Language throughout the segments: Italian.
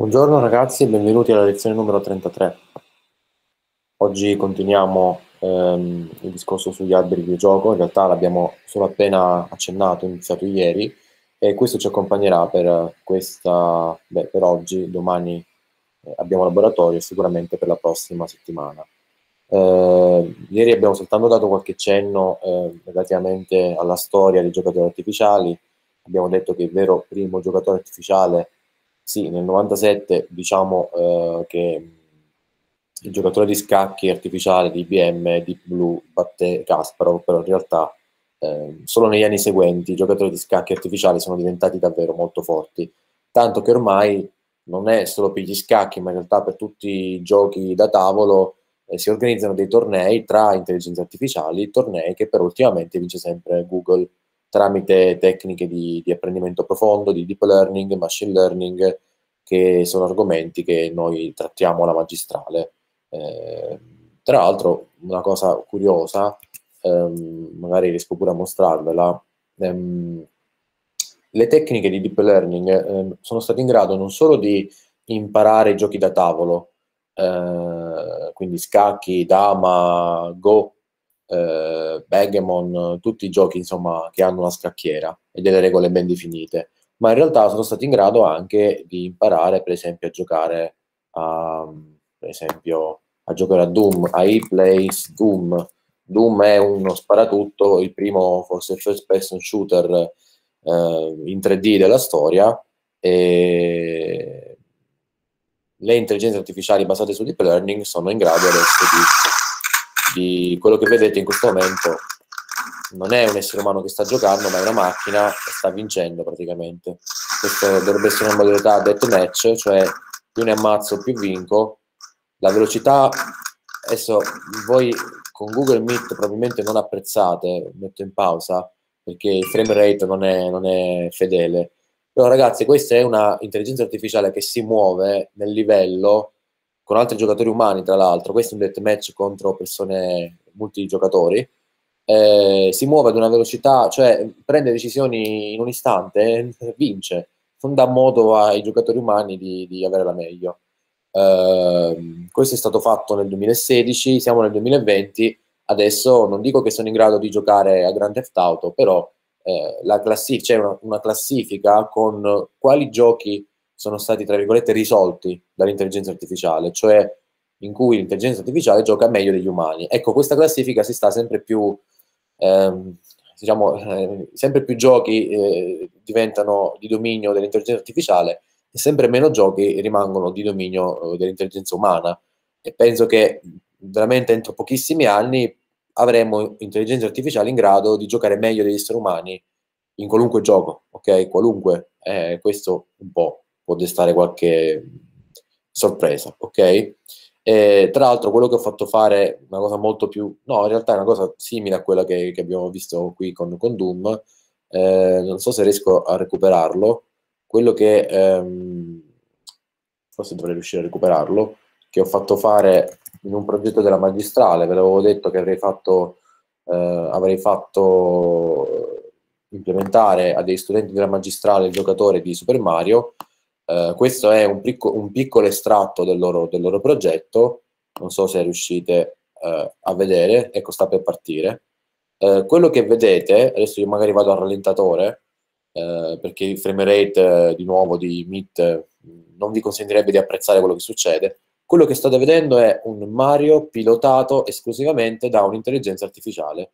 Buongiorno ragazzi e benvenuti alla lezione numero 33. Oggi continuiamo ehm, il discorso sugli alberi di gioco, in realtà l'abbiamo solo appena accennato, iniziato ieri, e questo ci accompagnerà per, questa, beh, per oggi, domani eh, abbiamo laboratorio e sicuramente per la prossima settimana. Eh, ieri abbiamo soltanto dato qualche cenno eh, relativamente alla storia dei giocatori artificiali, abbiamo detto che il vero primo giocatore artificiale sì, nel 97 diciamo eh, che il giocatore di scacchi artificiale di IBM Deep Blue batte Kasparov, però in realtà eh, solo negli anni seguenti i giocatori di scacchi artificiali sono diventati davvero molto forti, tanto che ormai non è solo per gli scacchi, ma in realtà per tutti i giochi da tavolo eh, si organizzano dei tornei tra intelligenze artificiali, tornei che però ultimamente vince sempre Google tramite tecniche di, di apprendimento profondo, di deep learning, machine learning, che sono argomenti che noi trattiamo alla magistrale. Eh, tra l'altro, una cosa curiosa, ehm, magari riesco pure a mostrarvela, ehm, le tecniche di deep learning ehm, sono state in grado non solo di imparare giochi da tavolo, eh, quindi scacchi, dama, go, eh, Bagemon, tutti i giochi insomma, che hanno una scacchiera e delle regole ben definite, ma in realtà sono stati in grado anche di imparare, per esempio, a giocare a, esempio, a, giocare a Doom, a E-Plays Doom. Doom è uno sparatutto, il primo forse first person shooter eh, in 3D della storia e le intelligenze artificiali basate su deep learning sono in grado adesso di quindi quello che vedete in questo momento non è un essere umano che sta giocando, ma è una macchina che sta vincendo praticamente. Questo dovrebbe essere una modalità deathmatch, cioè più ne ammazzo più vinco. La velocità, adesso voi con Google Meet probabilmente non apprezzate, metto in pausa, perché il frame rate non è, non è fedele. Però ragazzi, questa è un'intelligenza artificiale che si muove nel livello con altri giocatori umani, tra l'altro, questo è un deathmatch contro persone multigiocatori, eh, si muove ad una velocità, cioè prende decisioni in un istante e eh, vince. Non dà modo ai giocatori umani di, di avere la meglio. Eh, questo è stato fatto nel 2016, siamo nel 2020, adesso non dico che sono in grado di giocare a Grand Theft Auto, però eh, c'è classi- una, una classifica con quali giochi sono stati, tra virgolette, risolti dall'intelligenza artificiale, cioè in cui l'intelligenza artificiale gioca meglio degli umani. Ecco, questa classifica si sta sempre più, ehm, diciamo, eh, sempre più giochi eh, diventano di dominio dell'intelligenza artificiale e sempre meno giochi rimangono di dominio eh, dell'intelligenza umana. E penso che veramente entro pochissimi anni avremo intelligenza artificiale in grado di giocare meglio degli esseri umani in qualunque gioco, ok? Qualunque, eh, questo un po' può destare qualche sorpresa, ok? E, tra l'altro quello che ho fatto fare, una cosa molto più, no, in realtà è una cosa simile a quella che, che abbiamo visto qui con, con Doom, eh, non so se riesco a recuperarlo, quello che, ehm, forse dovrei riuscire a recuperarlo, che ho fatto fare in un progetto della magistrale, ve l'avevo detto che avrei fatto, eh, avrei fatto implementare a dei studenti della magistrale il giocatore di Super Mario eh, questo è un, picco, un, piccolo estratto del loro, del loro progetto, non so se riuscite uh, a vedere, ecco sta per partire. Uh, quello che vedete, adesso io magari vado al rallentatore, perché il frame rate di nuovo di Meet mm, non vi consentirebbe di apprezzare quello che succede. Quello che state vedendo è un Mario pilotato esclusivamente da un'intelligenza artificiale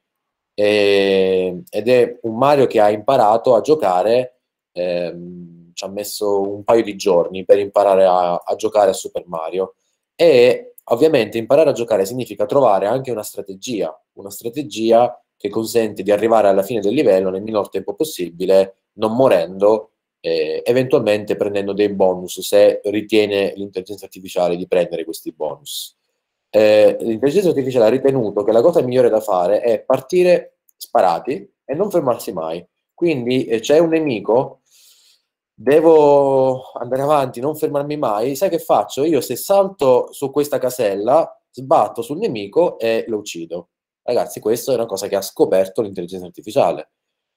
e, ed è un Mario che ha imparato a giocare ehm, ha messo un paio di giorni per imparare a, a giocare a Super Mario e ovviamente imparare a giocare significa trovare anche una strategia, una strategia che consente di arrivare alla fine del livello nel minor tempo possibile, non morendo, eh, eventualmente prendendo dei bonus se ritiene l'intelligenza artificiale di prendere questi bonus. Eh, l'intelligenza artificiale ha ritenuto che la cosa migliore da fare è partire sparati e non fermarsi mai. Quindi eh, c'è un nemico devo andare avanti, non fermarmi mai, sai che faccio? Io se salto su questa casella, sbatto sul nemico e lo uccido. Ragazzi, questa è una cosa che ha scoperto l'intelligenza artificiale.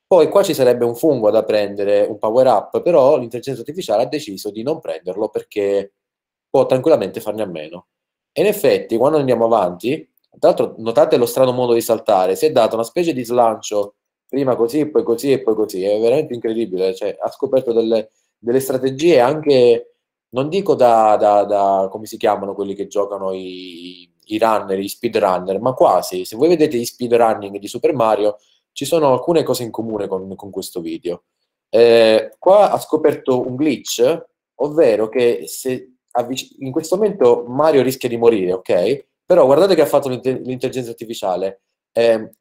Poi qua ci sarebbe un fungo da prendere, un power up, però l'intelligenza artificiale ha deciso di non prenderlo perché può tranquillamente farne a meno. E in effetti, quando andiamo avanti, tra l'altro notate lo strano modo di saltare, si è dato una specie di slancio prima così, poi così e poi così. È veramente incredibile. Cioè, ha scoperto delle, delle strategie anche, non dico da, da, da, come si chiamano quelli che giocano i, i runner, i speedrunner, ma quasi. Se voi vedete gli speedrunning di Super Mario, ci sono alcune cose in comune con, con questo video. Eh, qua ha scoperto un glitch, ovvero che se in questo momento Mario rischia di morire, ok? Però guardate che ha fatto l'intelligenza artificiale. Eh,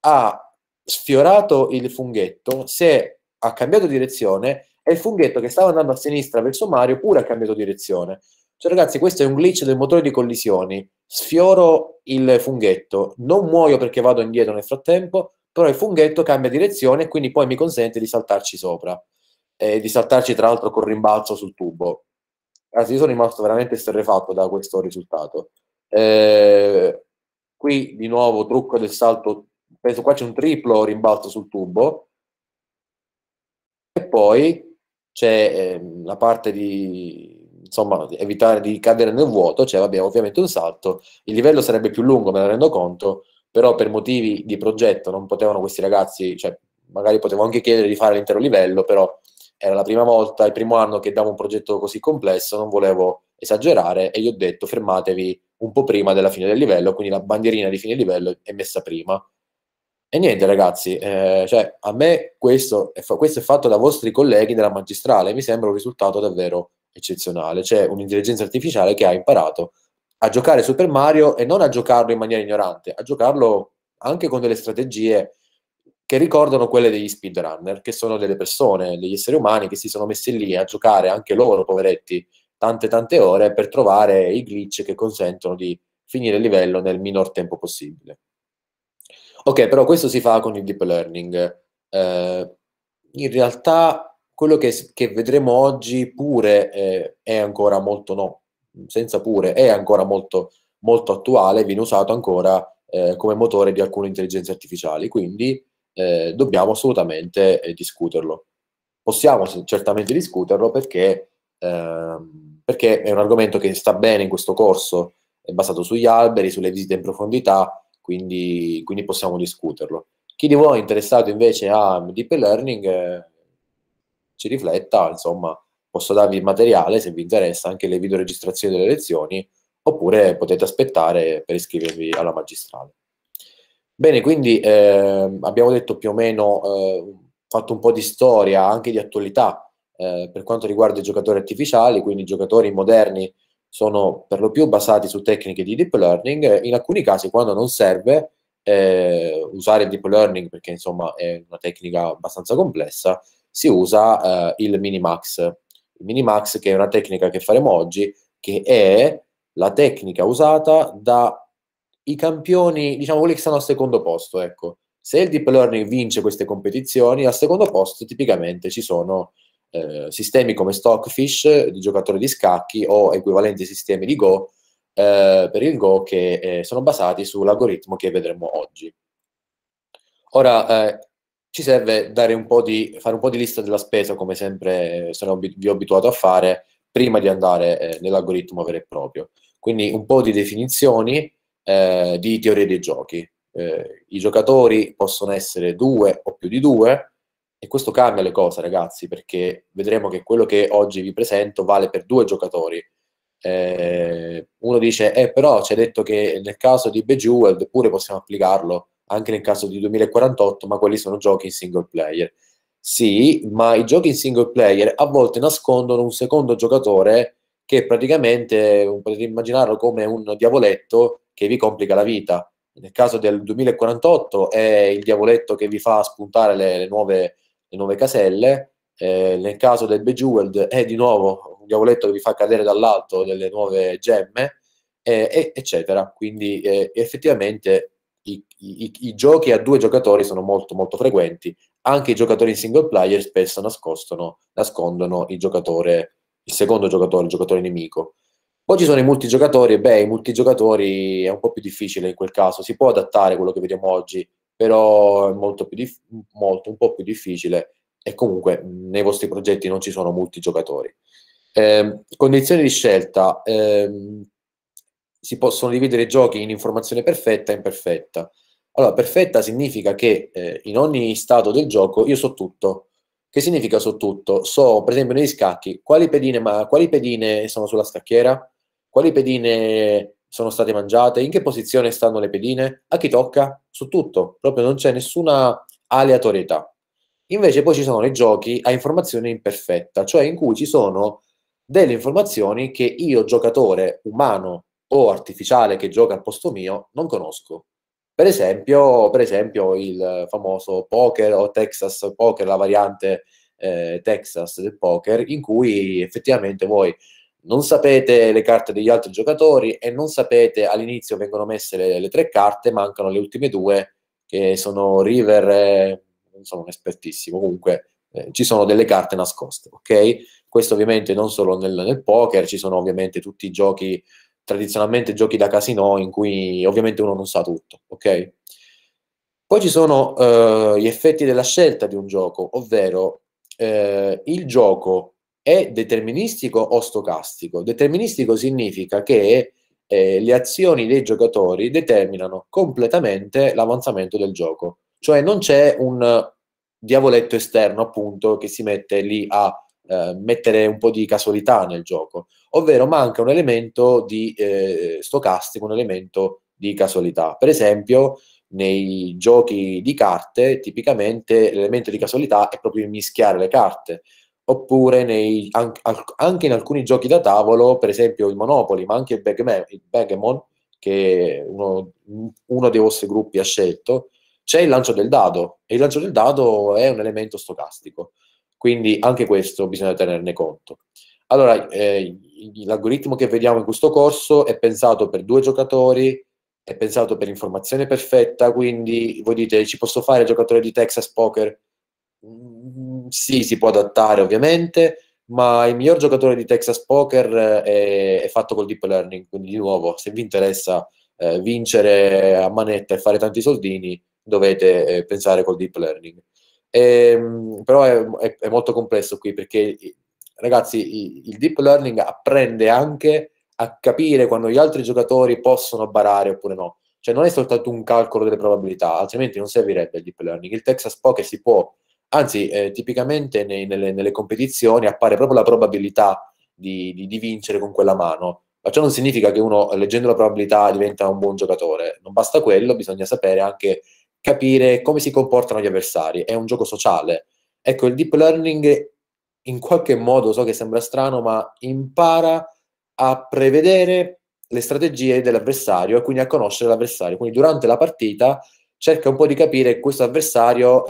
ha sfiorato il funghetto, se ha cambiato direzione, e il funghetto che stava andando a sinistra verso Mario pure ha cambiato direzione. Cioè, ragazzi, questo è un glitch del motore di collisioni. Sfioro il funghetto, non muoio perché vado indietro nel frattempo, però il funghetto cambia direzione e quindi poi mi consente di saltarci sopra. E di saltarci, tra l'altro, con rimbalzo sul tubo. Ragazzi, io sono rimasto veramente esterrefatto da questo risultato. Eh, qui di nuovo trucco del salto penso qua c'è un triplo rimbalzo sul tubo, e poi c'è eh, la parte di insomma evitare di cadere nel vuoto, cioè vabbè, ovviamente un salto, il livello sarebbe più lungo, me ne rendo conto, però per motivi di progetto non potevano questi ragazzi, cioè magari potevo anche chiedere di fare l'intero livello, però era la prima volta, il primo anno che davo un progetto così complesso, non volevo esagerare e gli ho detto fermatevi un po' prima della fine del livello, quindi la bandierina di fine livello è messa prima, e niente ragazzi, eh, cioè, a me questo è, questo è, fatto da vostri colleghi della magistrale, mi sembra un risultato davvero eccezionale, c'è cioè un'intelligenza artificiale che ha imparato a giocare Super Mario e non a giocarlo in maniera ignorante, a giocarlo anche con delle strategie che ricordano quelle degli speedrunner, che sono delle persone, degli esseri umani che si sono messi lì a giocare anche loro, poveretti, tante tante ore per trovare i glitch che consentono di finire il livello nel minor tempo possibile. Ok, però questo si fa con il deep learning. Eh, in realtà quello che, che vedremo oggi pure eh, è ancora molto, no, senza pure, è ancora molto, molto attuale, viene usato ancora eh, come motore di alcune intelligenze artificiali, quindi eh, dobbiamo assolutamente eh, discuterlo. Possiamo certamente discuterlo perché, ehm, perché è un argomento che sta bene in questo corso, è basato sugli alberi, sulle visite in profondità, quindi, quindi possiamo discuterlo. Chi di voi è interessato invece a deep learning eh, ci rifletta, insomma, posso darvi il materiale se vi interessa, anche le videoregistrazioni delle lezioni, oppure potete aspettare per iscrivervi alla magistrale. Bene, quindi eh, abbiamo detto più o meno, eh, fatto un po' di storia, anche di attualità, eh, per quanto riguarda i giocatori artificiali, quindi giocatori moderni sono per lo più basati su tecniche di deep learning, in alcuni casi quando non serve eh, usare il deep learning perché insomma è una tecnica abbastanza complessa, si usa eh, il minimax. Il minimax che è una tecnica che faremo oggi, che è la tecnica usata dai campioni, diciamo quelli che stanno al secondo posto, ecco. Se il deep learning vince queste competizioni, al secondo posto tipicamente ci sono eh, sistemi come Stockfish eh, di giocatori di scacchi o equivalenti sistemi di Go eh, per il Go che eh, sono basati sull'algoritmo che vedremo oggi. Ora eh, ci serve un di, fare un po' di lista della spesa come sempre eh, sono, vi ho abituato a fare prima di andare nell'algoritmo vero e proprio. Quindi un po' di definizioni di teoria dei giochi. I giocatori possono essere due o più di due, e questo cambia le cose, ragazzi, perché vedremo che quello che oggi vi presento vale per due giocatori. Eh, uno dice, eh, però ci hai detto che nel caso di Bejeweled pure possiamo applicarlo anche nel caso di 2048, ma quelli sono giochi in single player. Sì, ma i giochi in single player a volte nascondono un secondo giocatore che praticamente potete immaginarlo come un diavoletto che vi complica la vita. Nel caso del 2048 è il diavoletto che vi fa spuntare le, le nuove le nuove caselle. Eh, nel caso del Bejeweled è di nuovo un diavoletto che vi fa cadere dall'alto delle nuove gemme, eh, eccetera. Quindi eh, effettivamente i, i, i, giochi a due giocatori sono molto molto frequenti, anche i giocatori in single player spesso nascondono il giocatore, il secondo giocatore, il giocatore nemico. Poi ci sono i multigiocatori, beh, i multigiocatori è un po' più difficile in quel caso, si può adattare quello che vediamo oggi però è molto, più dif- molto un po' più difficile e comunque nei vostri progetti non ci sono molti giocatori. Eh, condizioni di scelta. Eh, si possono dividere i giochi in informazione perfetta e imperfetta. Allora, perfetta significa che eh, in ogni stato del gioco io so tutto. Che significa so tutto? So, per esempio, negli scacchi, quali pedine, ma, quali pedine sono sulla scacchiera, quali pedine sono state mangiate, in che posizione stanno le pedine, a chi tocca, su tutto, proprio non c'è nessuna aleatorietà. Invece poi ci sono i giochi a informazione imperfetta, cioè in cui ci sono delle informazioni che io, giocatore umano o artificiale che gioca al posto mio, non conosco. Per esempio, per esempio il famoso poker o Texas poker, la variante eh, Texas del poker, in cui effettivamente voi non sapete le carte degli altri giocatori e non sapete all'inizio vengono messe le, le tre carte, mancano le ultime due che sono River, eh, non sono un espertissimo, comunque eh, ci sono delle carte nascoste, ok? Questo ovviamente non solo nel, nel poker, ci sono ovviamente tutti i giochi, tradizionalmente giochi da casino in cui ovviamente uno non sa tutto, ok? Poi ci sono eh, gli effetti della scelta di un gioco, ovvero eh, il gioco è deterministico o stocastico. Deterministico significa che eh, le azioni dei giocatori determinano completamente l'avanzamento del gioco, cioè non c'è un diavoletto esterno appunto che si mette lì a eh, mettere un po' di casualità nel gioco, ovvero manca un elemento di eh, stocastico, un elemento di casualità. Per esempio, nei giochi di carte, tipicamente l'elemento di casualità è proprio mischiare le carte oppure nei, anche in alcuni giochi da tavolo, per esempio il Monopoli, ma anche il, Bagman, che uno, uno, dei vostri gruppi ha scelto, c'è il lancio del dado e il lancio del dado è un elemento stocastico, quindi anche questo bisogna tenerne conto. Allora, eh, l'algoritmo che vediamo in questo corso è pensato per due giocatori, è pensato per informazione perfetta, quindi voi dite ci posso fare giocatore di Texas Poker? sì, si può adattare ovviamente, ma il miglior giocatore di Texas Poker eh, è, è fatto col deep learning, quindi di nuovo, se vi interessa eh, vincere a manetta e fare tanti soldini, dovete eh, pensare col deep learning. E, ehm, però è, è, è, molto complesso qui perché, ragazzi, il deep learning apprende anche a capire quando gli altri giocatori possono barare oppure no. Cioè non è soltanto un calcolo delle probabilità, altrimenti non servirebbe il deep learning. Il Texas Poker si può Anzi, eh, tipicamente nei, nelle, nelle, competizioni appare proprio la probabilità di, di, di vincere con quella mano. Ma ciò non significa che uno, leggendo la probabilità, diventa un buon giocatore. Non basta quello, bisogna sapere anche capire come si comportano gli avversari. È un gioco sociale. Ecco, il deep learning in qualche modo, so che sembra strano, ma impara a prevedere le strategie dell'avversario e quindi a conoscere l'avversario. Quindi durante la partita cerca un po' di capire questo avversario,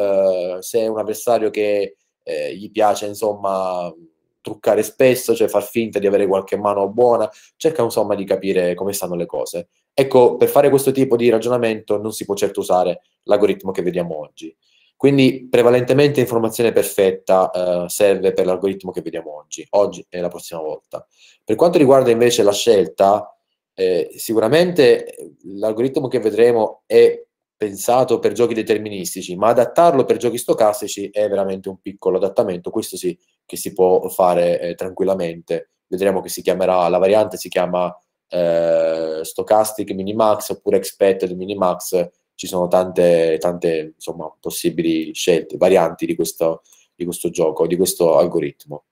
eh, se è un avversario che eh, gli piace, insomma, truccare spesso, cioè far finta di avere qualche mano buona, cerca insomma di capire come stanno le cose. Ecco, per fare questo tipo di ragionamento non si può certo usare l'algoritmo che vediamo oggi. Quindi prevalentemente informazione perfetta eh, serve per l'algoritmo che vediamo oggi, oggi e la prossima volta. Per quanto riguarda invece la scelta, eh, sicuramente eh, l'algoritmo che vedremo è pensato per giochi deterministici, ma adattarlo per giochi stocastici è veramente un piccolo adattamento, questo sì che si può fare eh, tranquillamente. Vedremo che si chiamerà, la variante si chiama eh, Stochastic Minimax oppure Expected Minimax, ci sono tante, tante insomma, possibili scelte, varianti di questo, di questo gioco, di questo algoritmo.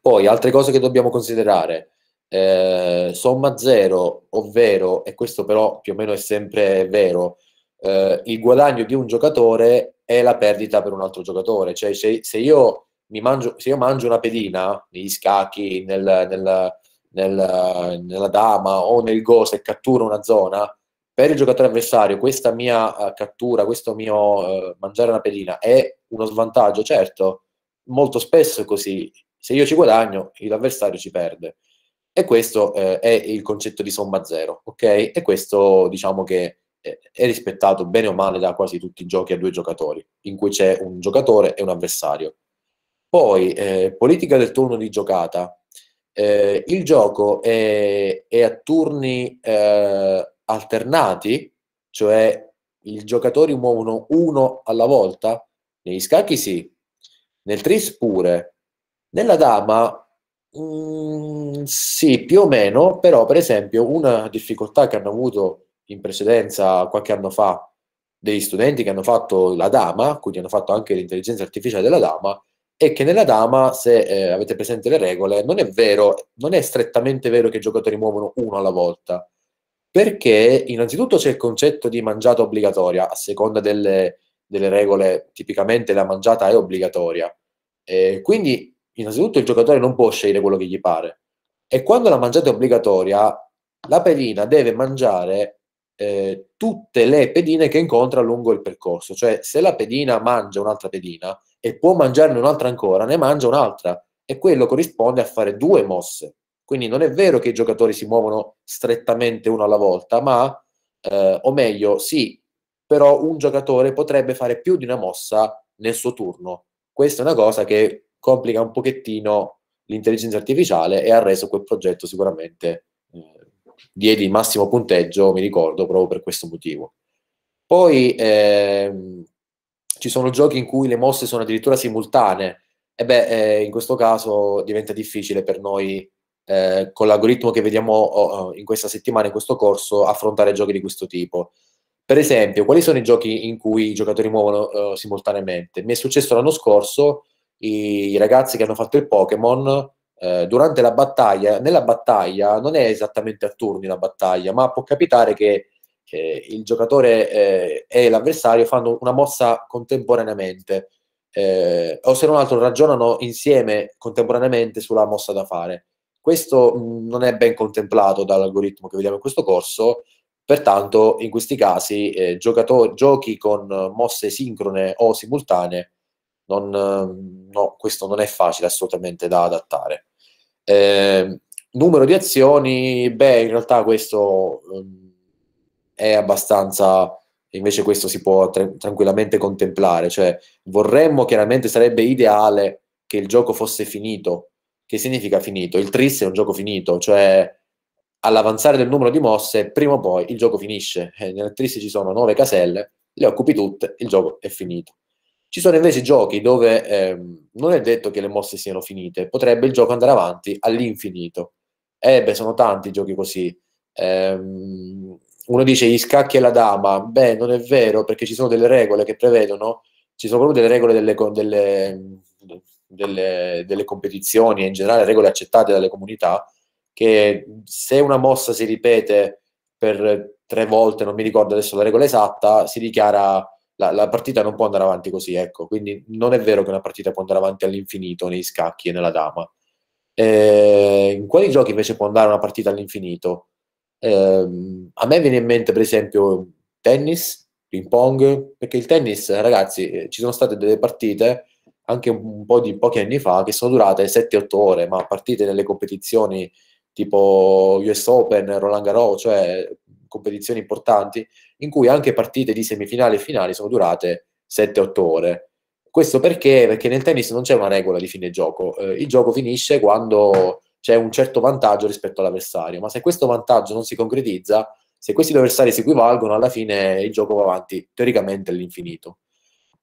Poi altre cose che dobbiamo considerare, eh, somma zero, ovvero, e questo però più o meno è sempre vero, eh, il guadagno di un giocatore è la perdita per un altro giocatore. Cioè, se, se, io, mangio, se io, mangio, una pedina negli scacchi, nel, nel, nel, nella dama o nel go, se catturo una zona, per il giocatore avversario questa mia uh, cattura, questo mio uh, mangiare una pedina è uno svantaggio, certo, molto spesso è così. Se io ci guadagno, l'avversario ci perde. E questo eh, è il concetto di somma zero, ok? E questo diciamo che è rispettato bene o male da quasi tutti i giochi a due giocatori, in cui c'è un giocatore e un avversario. Poi, eh, politica del turno di giocata. Eh, il gioco è, è a turni eh, alternati, cioè i giocatori muovono uno alla volta. Negli scacchi sì, nel tris pure, nella dama mh, mm, sì, più o meno, però per esempio una difficoltà che hanno avuto in precedenza, qualche anno fa, degli studenti che hanno fatto la Dama, quindi hanno fatto anche l'intelligenza artificiale della Dama, e che nella Dama, se eh, avete presente le regole, non è vero, non è strettamente vero che i giocatori muovono uno alla volta, perché innanzitutto c'è il concetto di mangiata obbligatoria, a seconda delle, delle regole, tipicamente la mangiata è obbligatoria, eh, quindi innanzitutto il giocatore non può scegliere quello che gli pare, e quando la mangiata è obbligatoria, la pedina deve mangiare eh, tutte le pedine che incontra lungo il percorso. Cioè, se la pedina mangia un'altra pedina e può mangiarne un'altra ancora, ne mangia un'altra. E quello corrisponde a fare due mosse. Quindi non è vero che i giocatori si muovono strettamente uno alla volta, ma, eh, o meglio, sì, però un giocatore potrebbe fare più di una mossa nel suo turno. Questa è una cosa che complica un pochettino l'intelligenza artificiale e ha reso quel progetto sicuramente diedi il massimo punteggio, mi ricordo, proprio per questo motivo. Poi ehm, ci sono giochi in cui le mosse sono addirittura simultanee, e beh, eh, in questo caso diventa difficile per noi, eh, con l'algoritmo che vediamo oh, oh in questa settimana, in questo corso, affrontare giochi di questo tipo. Per esempio, quali sono i giochi in cui i giocatori muovono uh, simultaneamente? Mi è successo l'anno scorso, i ragazzi che hanno fatto il Pokémon eh, durante la battaglia, nella battaglia non è esattamente a turni la battaglia, ma può capitare che, che il giocatore eh, e l'avversario fanno una mossa contemporaneamente, eh, o se non altro ragionano insieme contemporaneamente sulla mossa da fare. Questo mh, mm, non è ben contemplato dall'algoritmo che vediamo in questo corso, pertanto in questi casi eh, giochi con mosse sincrone o simultanee, non, mm, no, questo non è facile assolutamente da adattare. Eh, numero di azioni, beh, in realtà questo um, è abbastanza invece questo si può tra- tranquillamente contemplare, cioè vorremmo chiaramente sarebbe ideale che il gioco fosse finito. Che significa finito? Il Tris è un gioco finito, cioè all'avanzare del numero di mosse, prima o poi il gioco finisce. Eh, nel Tris ci sono nove caselle, le occupi tutte, il gioco è finito. Ci sono invece giochi dove ehm, non è detto che le mosse siano finite, potrebbe il gioco andare avanti all'infinito. Eh beh, sono tanti giochi così. Ehm, uno dice gli scacchi e la dama, beh, non è vero perché ci sono delle regole che prevedono, ci sono proprio delle regole delle, delle, delle, delle competizioni e in generale regole accettate dalle comunità che se una mossa si ripete per tre volte, non mi ricordo adesso la regola esatta, si dichiara la, la, partita non può andare avanti così, ecco. Quindi non è vero che una partita può andare avanti all'infinito nei scacchi e nella dama. Eh, in quali giochi invece può andare una partita all'infinito? Eh, a me viene in mente, per esempio, tennis, ping pong, perché il tennis, ragazzi, eh, ci sono state delle partite anche un po' di pochi anni fa che sono durate 7-8 ore, ma partite nelle competizioni tipo US Open, Roland Garros, cioè competizioni importanti, in cui anche partite di semifinale e finali sono durate 7-8 ore. Questo perché? Perché nel tennis non c'è una regola di fine gioco, eh, il gioco finisce quando c'è un certo vantaggio rispetto all'avversario, ma se questo vantaggio non si concretizza, se questi due avversari si equivalgono, alla fine il gioco va avanti teoricamente all'infinito.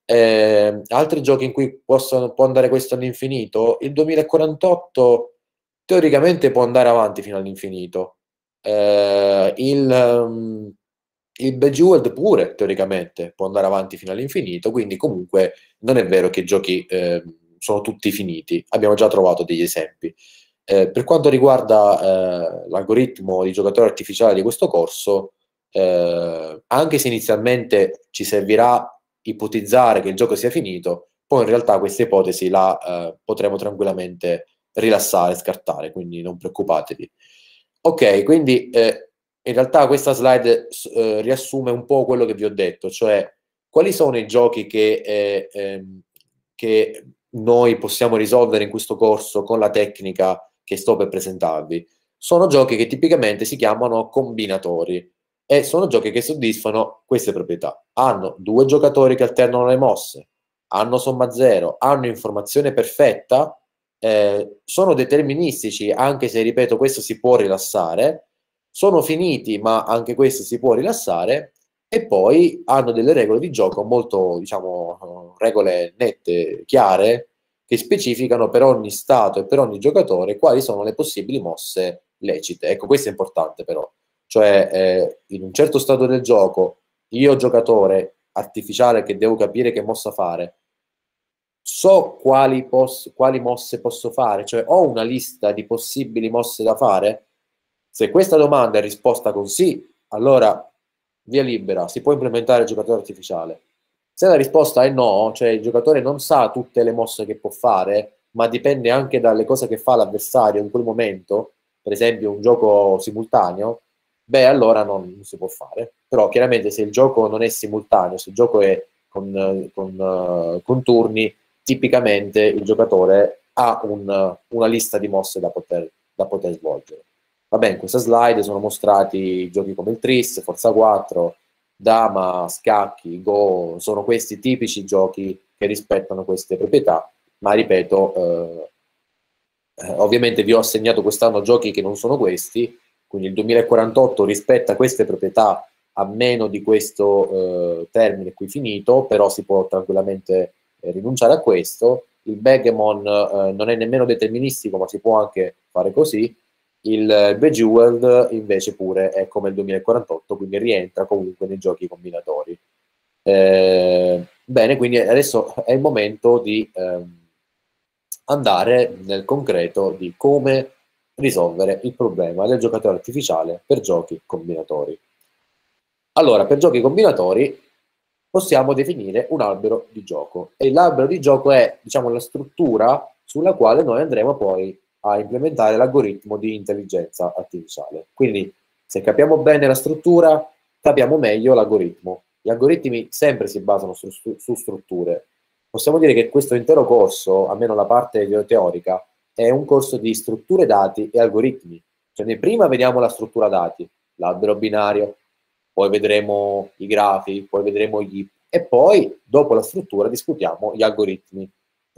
Eh, altri giochi in cui possono, può andare questo all'infinito, il 2048 teoricamente può andare avanti fino all'infinito. Eh, il, ehm, il Bejeweled pure teoricamente può andare avanti fino all'infinito, quindi comunque non è vero che i giochi eh, sono tutti finiti, abbiamo già trovato degli esempi. Eh, per quanto riguarda eh, l'algoritmo di giocatore artificiale di questo corso, eh, anche se inizialmente ci servirà ipotizzare che il gioco sia finito, poi in realtà questa ipotesi la eh, potremo tranquillamente rilassare, scartare, quindi non preoccupatevi. Ok, quindi eh, in realtà questa slide eh, riassume un po' quello che vi ho detto, cioè quali sono i giochi che, eh, ehm, che noi possiamo risolvere in questo corso con la tecnica che sto per presentarvi. Sono giochi che tipicamente si chiamano combinatori e sono giochi che soddisfano queste proprietà. Hanno due giocatori che alternano le mosse, hanno somma zero, hanno informazione perfetta, eh, sono deterministici, anche se, ripeto, questo si può rilassare, sono finiti, ma anche questo si può rilassare, e poi hanno delle regole di gioco molto, diciamo, eh, regole nette, chiare, che specificano per ogni stato e per ogni giocatore quali sono le possibili mosse lecite. Ecco, questo è importante però. Cioè, eh, in un certo stato del gioco, io giocatore artificiale che devo capire che mossa fare, so quali, quali mosse posso fare, cioè ho una lista di possibili mosse da fare, se questa domanda è risposta con sì, allora via libera, si può implementare il giocatore artificiale. Se la risposta è no, cioè il giocatore non sa tutte le mosse che può fare, ma dipende anche dalle cose che fa l'avversario in quel momento, per esempio un gioco simultaneo, beh allora non, non si può fare. Però chiaramente se il gioco non è simultaneo, se il gioco è con, con, con turni, tipicamente il giocatore ha un, una lista di mosse da poter, da poter svolgere. Vabbè, in questa slide sono mostrati giochi come il Tris, Forza 4, Dama, Scacchi, Go, sono questi tipici giochi che rispettano queste proprietà, ma ripeto, eh, eh ovviamente vi ho assegnato quest'anno giochi che non sono questi, quindi il 2048 rispetta queste proprietà a meno di questo eh, termine qui finito, però si può tranquillamente eh, rinunciare a questo. Il Begemon eh, non è nemmeno deterministico, ma si può anche fare così il Bejeweled invece pure è come il 2048, quindi rientra comunque nei giochi combinatori. Eh, bene, quindi adesso è il momento di ehm, andare nel concreto di come risolvere il problema del giocatore artificiale per giochi combinatori. Allora, per giochi combinatori possiamo definire un albero di gioco e l'albero di gioco è diciamo, la struttura sulla quale noi andremo poi a implementare l'algoritmo di intelligenza artificiale. Quindi se capiamo bene la struttura, capiamo meglio l'algoritmo. Gli algoritmi sempre si basano su, su strutture. Possiamo dire che questo intero corso, almeno la parte teorica, è un corso di strutture dati e algoritmi. Cioè, prima vediamo la struttura dati, l'albero binario, poi vedremo i grafi, poi vedremo gli IP, e poi, dopo la struttura, discutiamo gli algoritmi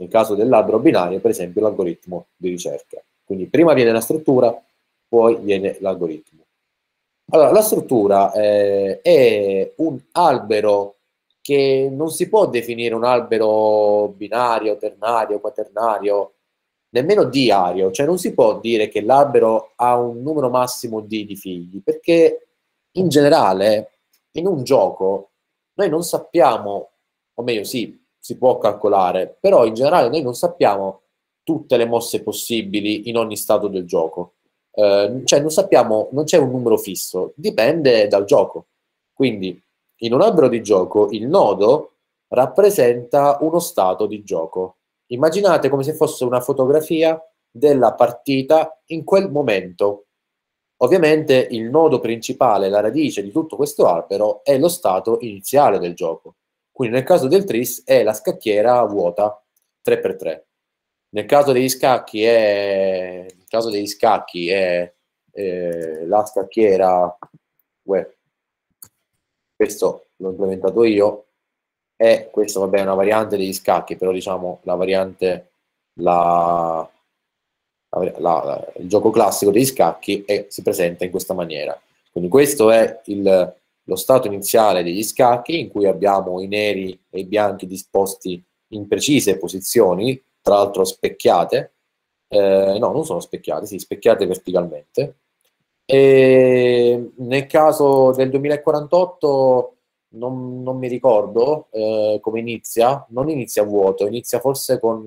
nel caso del labbro binario, per esempio, l'algoritmo di ricerca. Quindi prima viene la struttura, poi viene l'algoritmo. Allora, la struttura eh, è un albero che non si può definire un albero binario, ternario, quaternario, nemmeno diario, cioè non si può dire che l'albero ha un numero massimo di, di figli, perché in generale in un gioco noi non sappiamo, o meglio sì, si può calcolare, però in generale noi non sappiamo tutte le mosse possibili in ogni stato del gioco. Eh, cioè non sappiamo, non c'è un numero fisso, dipende dal gioco. Quindi in un albero di gioco il nodo rappresenta uno stato di gioco. Immaginate come se fosse una fotografia della partita in quel momento. Ovviamente il nodo principale, la radice di tutto questo albero, è lo stato iniziale del gioco. Quindi nel caso del tris è la scacchiera vuota 3x3. Nel caso degli scacchi è, degli scacchi è eh, la scacchiera, uè, questo l'ho implementato io, e questa vabbè è una variante degli scacchi, però diciamo la variante, la, la, la, il gioco classico degli scacchi è, si presenta in questa maniera. Quindi questo è il, lo stato iniziale degli scacchi in cui abbiamo i neri e i bianchi disposti in precise posizioni, tra l'altro specchiate, eh, no, non sono specchiate, sì, specchiate verticalmente. E nel caso del 2048 non, non mi ricordo eh, come inizia, non inizia a vuoto, inizia forse con,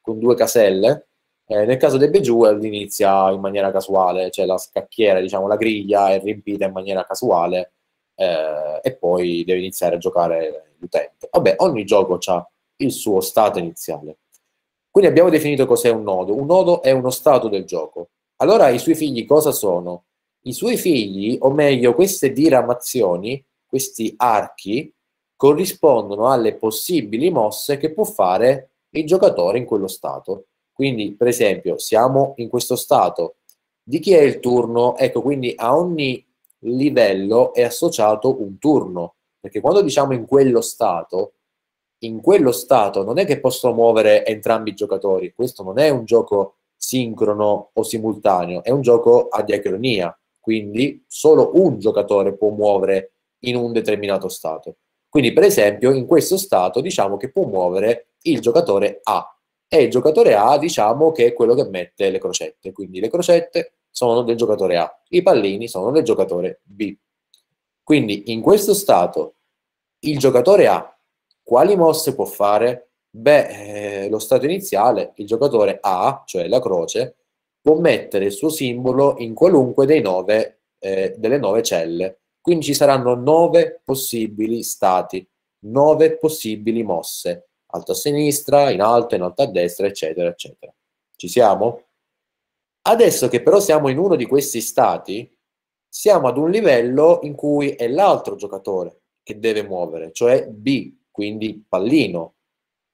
con due caselle. Eh, nel caso dei Bejeweled inizia in maniera casuale, cioè la scacchiera, diciamo la griglia è riempita in maniera casuale eh, e poi deve iniziare a giocare l'utente. Vabbè, ogni gioco ha il suo stato iniziale. Quindi abbiamo definito cos'è un nodo. Un nodo è uno stato del gioco. Allora i suoi figli cosa sono? I suoi figli, o meglio queste diramazioni, questi archi, corrispondono alle possibili mosse che può fare il giocatore in quello stato. Quindi, per esempio, siamo in questo stato. Di chi è il turno? Ecco, quindi a ogni livello è associato un turno, perché quando diciamo in quello stato, in quello stato non è che posso muovere entrambi i giocatori, questo non è un gioco sincrono o simultaneo, è un gioco a diacronia, quindi solo un giocatore può muovere in un determinato stato. Quindi per esempio in questo stato diciamo che può muovere il giocatore A e il giocatore A diciamo che è quello che mette le crocette, quindi le crocette sono del giocatore A, i pallini sono del giocatore B. Quindi in questo stato il giocatore A quali mosse può fare? Beh, eh, lo stato iniziale, il giocatore A, cioè la croce, può mettere il suo simbolo in qualunque dei nove, eh, delle nove celle. Quindi ci saranno nove possibili stati, nove possibili mosse, alto a sinistra, in alto, in alto a destra, eccetera, eccetera. Ci siamo? Adesso che però siamo in uno di questi stati, siamo ad un livello in cui è l'altro giocatore che deve muovere, cioè B, quindi pallino.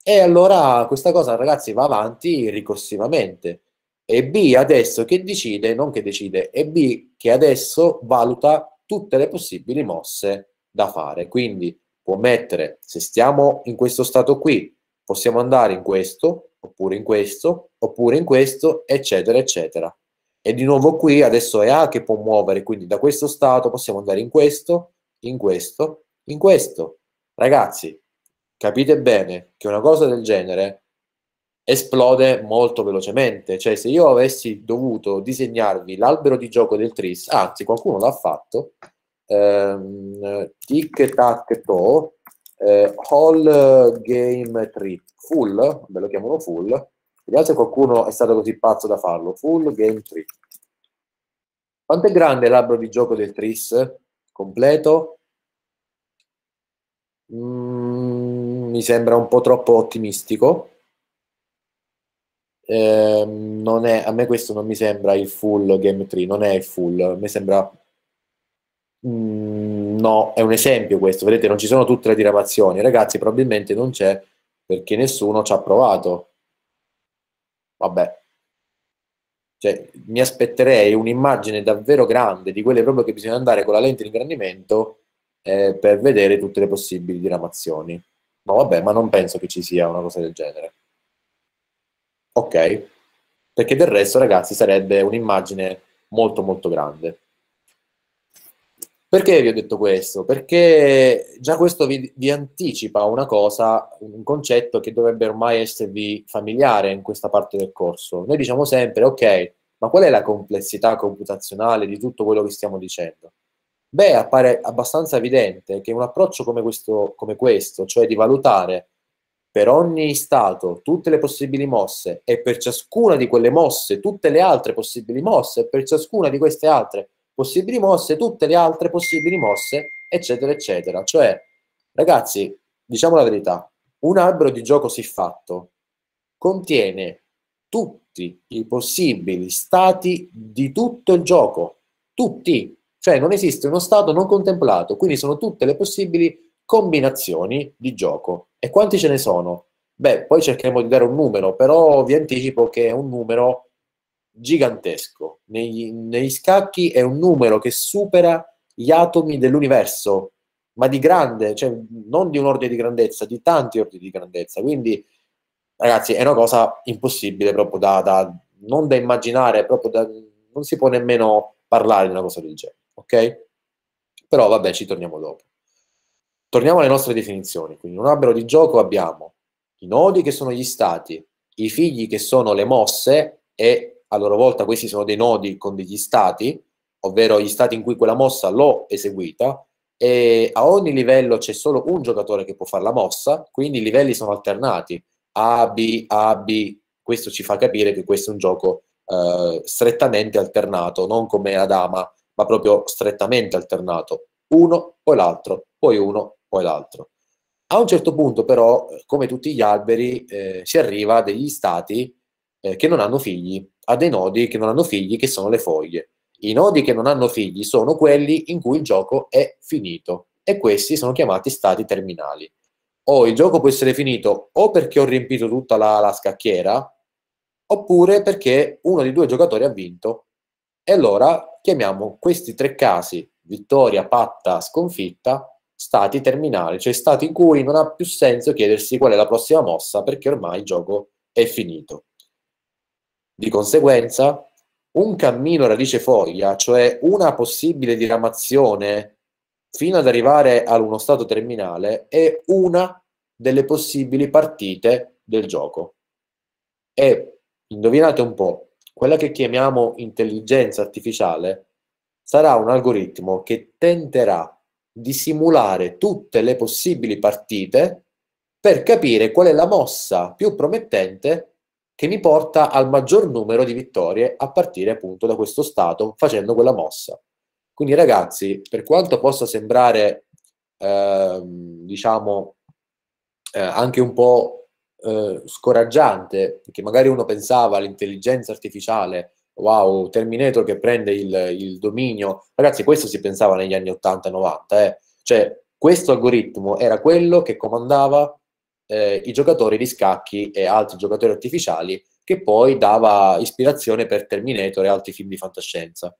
E allora questa cosa, ragazzi, va avanti ricorsivamente. E B adesso che decide, non che decide, e B che adesso valuta tutte le possibili mosse da fare. Quindi può mettere, se stiamo in questo stato qui, possiamo andare in questo, oppure in questo, oppure in questo, eccetera, eccetera. E di nuovo qui adesso è A che può muovere, quindi da questo stato possiamo andare in questo, in questo, in questo. Ragazzi, capite bene che una cosa del genere esplode molto velocemente. Cioè, se io avessi dovuto disegnarvi l'albero di gioco del Tris, anzi, qualcuno l'ha fatto, ehm, tic tac to, eh, All eh, Game 3 Full, ve lo chiamano Full vediamo se qualcuno è stato così pazzo da farlo Full Game 3 quanto è grande l'albero di gioco del Tris? completo? Mm, mi sembra un po' troppo ottimistico eh, non è, a me questo non mi sembra il full game 3 non è il full, mi sembra mm, no, è un esempio questo, vedete non ci sono tutte le diramazioni, ragazzi probabilmente non c'è perché nessuno ci ha provato. Vabbè, cioè, mi aspetterei un'immagine davvero grande di quelle proprio che bisogna andare con la lente di ingrandimento eh, per vedere tutte le possibili diramazioni. ma vabbè, ma non penso che ci sia una cosa del genere. Ok? Perché del resto, ragazzi, sarebbe un'immagine molto molto grande. Perché vi ho detto questo? Perché già questo vi, vi, anticipa una cosa, un concetto che dovrebbe ormai esservi familiare in questa parte del corso. Noi diciamo sempre, ok, ma qual è la complessità computazionale di tutto quello che stiamo dicendo? Beh, appare abbastanza evidente che un approccio come questo, come questo cioè di valutare per ogni stato tutte le possibili mosse e per ciascuna di quelle mosse tutte le altre possibili mosse e per ciascuna di queste altre possibili mosse, tutte le altre possibili mosse, eccetera, eccetera. Cioè, ragazzi, diciamo la verità, un albero di gioco siffatto contiene tutti i possibili stati di tutto il gioco, tutti, cioè non esiste uno stato non contemplato, quindi sono tutte le possibili combinazioni di gioco. E quanti ce ne sono? Beh, poi cercheremo di dare un numero, però vi anticipo che è un numero gigantesco. Negli, negli scacchi è un numero che supera gli atomi dell'universo, ma di grande, cioè non di un ordine di grandezza, di tanti ordini di grandezza. Quindi, ragazzi, è una cosa impossibile proprio da, da non da immaginare, proprio da, non si può nemmeno parlare di una cosa del genere, ok? Però vabbè, ci torniamo dopo. Torniamo alle nostre definizioni. Quindi, in un albero di gioco abbiamo i nodi che sono gli stati, i figli che sono le mosse e a loro volta questi sono dei nodi con degli stati, ovvero gli stati in cui quella mossa l'ho eseguita, e a ogni livello c'è solo un giocatore che può fare la mossa, quindi i livelli sono alternati, A, B, A, B, questo ci fa capire che questo è un gioco eh, strettamente alternato, non come Adama, ma proprio strettamente alternato, uno poi l'altro, poi uno, poi l'altro. A un certo punto però, come tutti gli alberi, eh, si arriva a degli stati eh, che non hanno figli, ha dei nodi che non hanno figli, che sono le foglie. I nodi che non hanno figli sono quelli in cui il gioco è finito e questi sono chiamati stati terminali. O il gioco può essere finito o perché ho riempito tutta la, la scacchiera, oppure perché uno dei due giocatori ha vinto. E allora chiamiamo questi tre casi, vittoria, patta, sconfitta, stati terminali, cioè stati in cui non ha più senso chiedersi qual è la prossima mossa perché ormai il gioco è finito. Di conseguenza, un cammino radice-foglia, cioè una possibile diramazione fino ad arrivare ad uno stato terminale, è una delle possibili partite del gioco. E indovinate un po', quella che chiamiamo intelligenza artificiale sarà un algoritmo che tenterà di simulare tutte le possibili partite per capire qual è la mossa più promettente che mi porta al maggior numero di vittorie a partire appunto da questo stato facendo quella mossa. Quindi ragazzi, per quanto possa sembrare eh, diciamo eh, anche un po' eh, scoraggiante, perché magari uno pensava all'intelligenza artificiale, wow, Terminator che prende il, il dominio, ragazzi questo si pensava negli anni 80-90, eh? cioè questo algoritmo era quello che comandava eh, i giocatori di scacchi e altri giocatori artificiali che poi dava ispirazione per Terminator e altri film di fantascienza.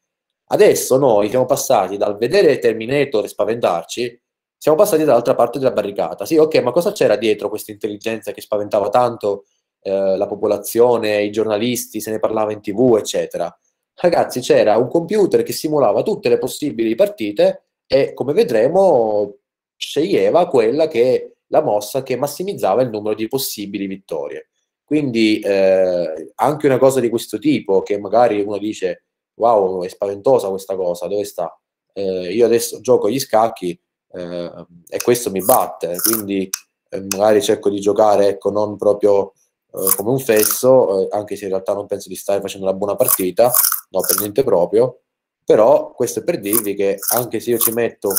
Adesso noi siamo passati dal vedere Terminator e spaventarci, siamo passati dall'altra parte della barricata. Sì, ok, ma cosa c'era dietro questa intelligenza che spaventava tanto eh, la popolazione, i giornalisti, se ne parlava in tv, eccetera? Ragazzi, c'era un computer che simulava tutte le possibili partite e, come vedremo, sceglieva quella che la mossa che massimizzava il numero di possibili vittorie. Quindi eh, anche una cosa di questo tipo, che magari uno dice, wow, è spaventosa questa cosa, dove sta? Eh, io adesso gioco gli scacchi eh, e questo mi batte, quindi eh, magari cerco di giocare ecco, non proprio eh, come un fesso, eh, anche se in realtà non penso di stare facendo una buona partita, no, per niente proprio, però questo è per dirvi che anche se io ci metto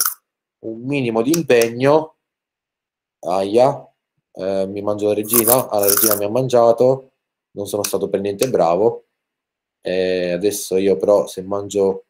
un minimo di impegno, aia, eh, mi mangio la regina, ah, la regina mi ha mangiato, non sono stato per niente bravo, eh, adesso io però se mangio,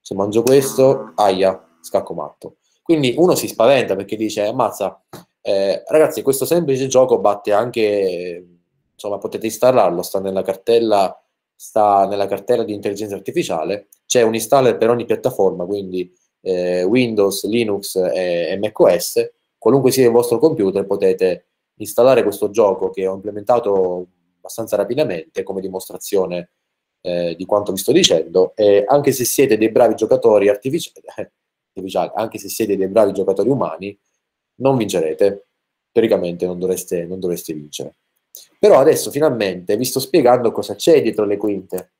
se mangio questo, aia, scacco matto. Quindi uno si spaventa perché dice, ammazza, eh, ragazzi questo semplice gioco batte anche, insomma potete installarlo, sta nella cartella sta nella cartella di intelligenza artificiale, c'è un installer per ogni piattaforma, quindi eh, Windows, Linux e, e macOS, qualunque sia il vostro computer potete installare questo gioco che ho implementato abbastanza rapidamente come dimostrazione eh, di quanto vi sto dicendo e anche se siete dei bravi giocatori artificiali, anche se siete dei bravi giocatori umani non vincerete teoricamente non dovreste, non dovreste vincere però adesso finalmente vi sto spiegando cosa c'è dietro le quinte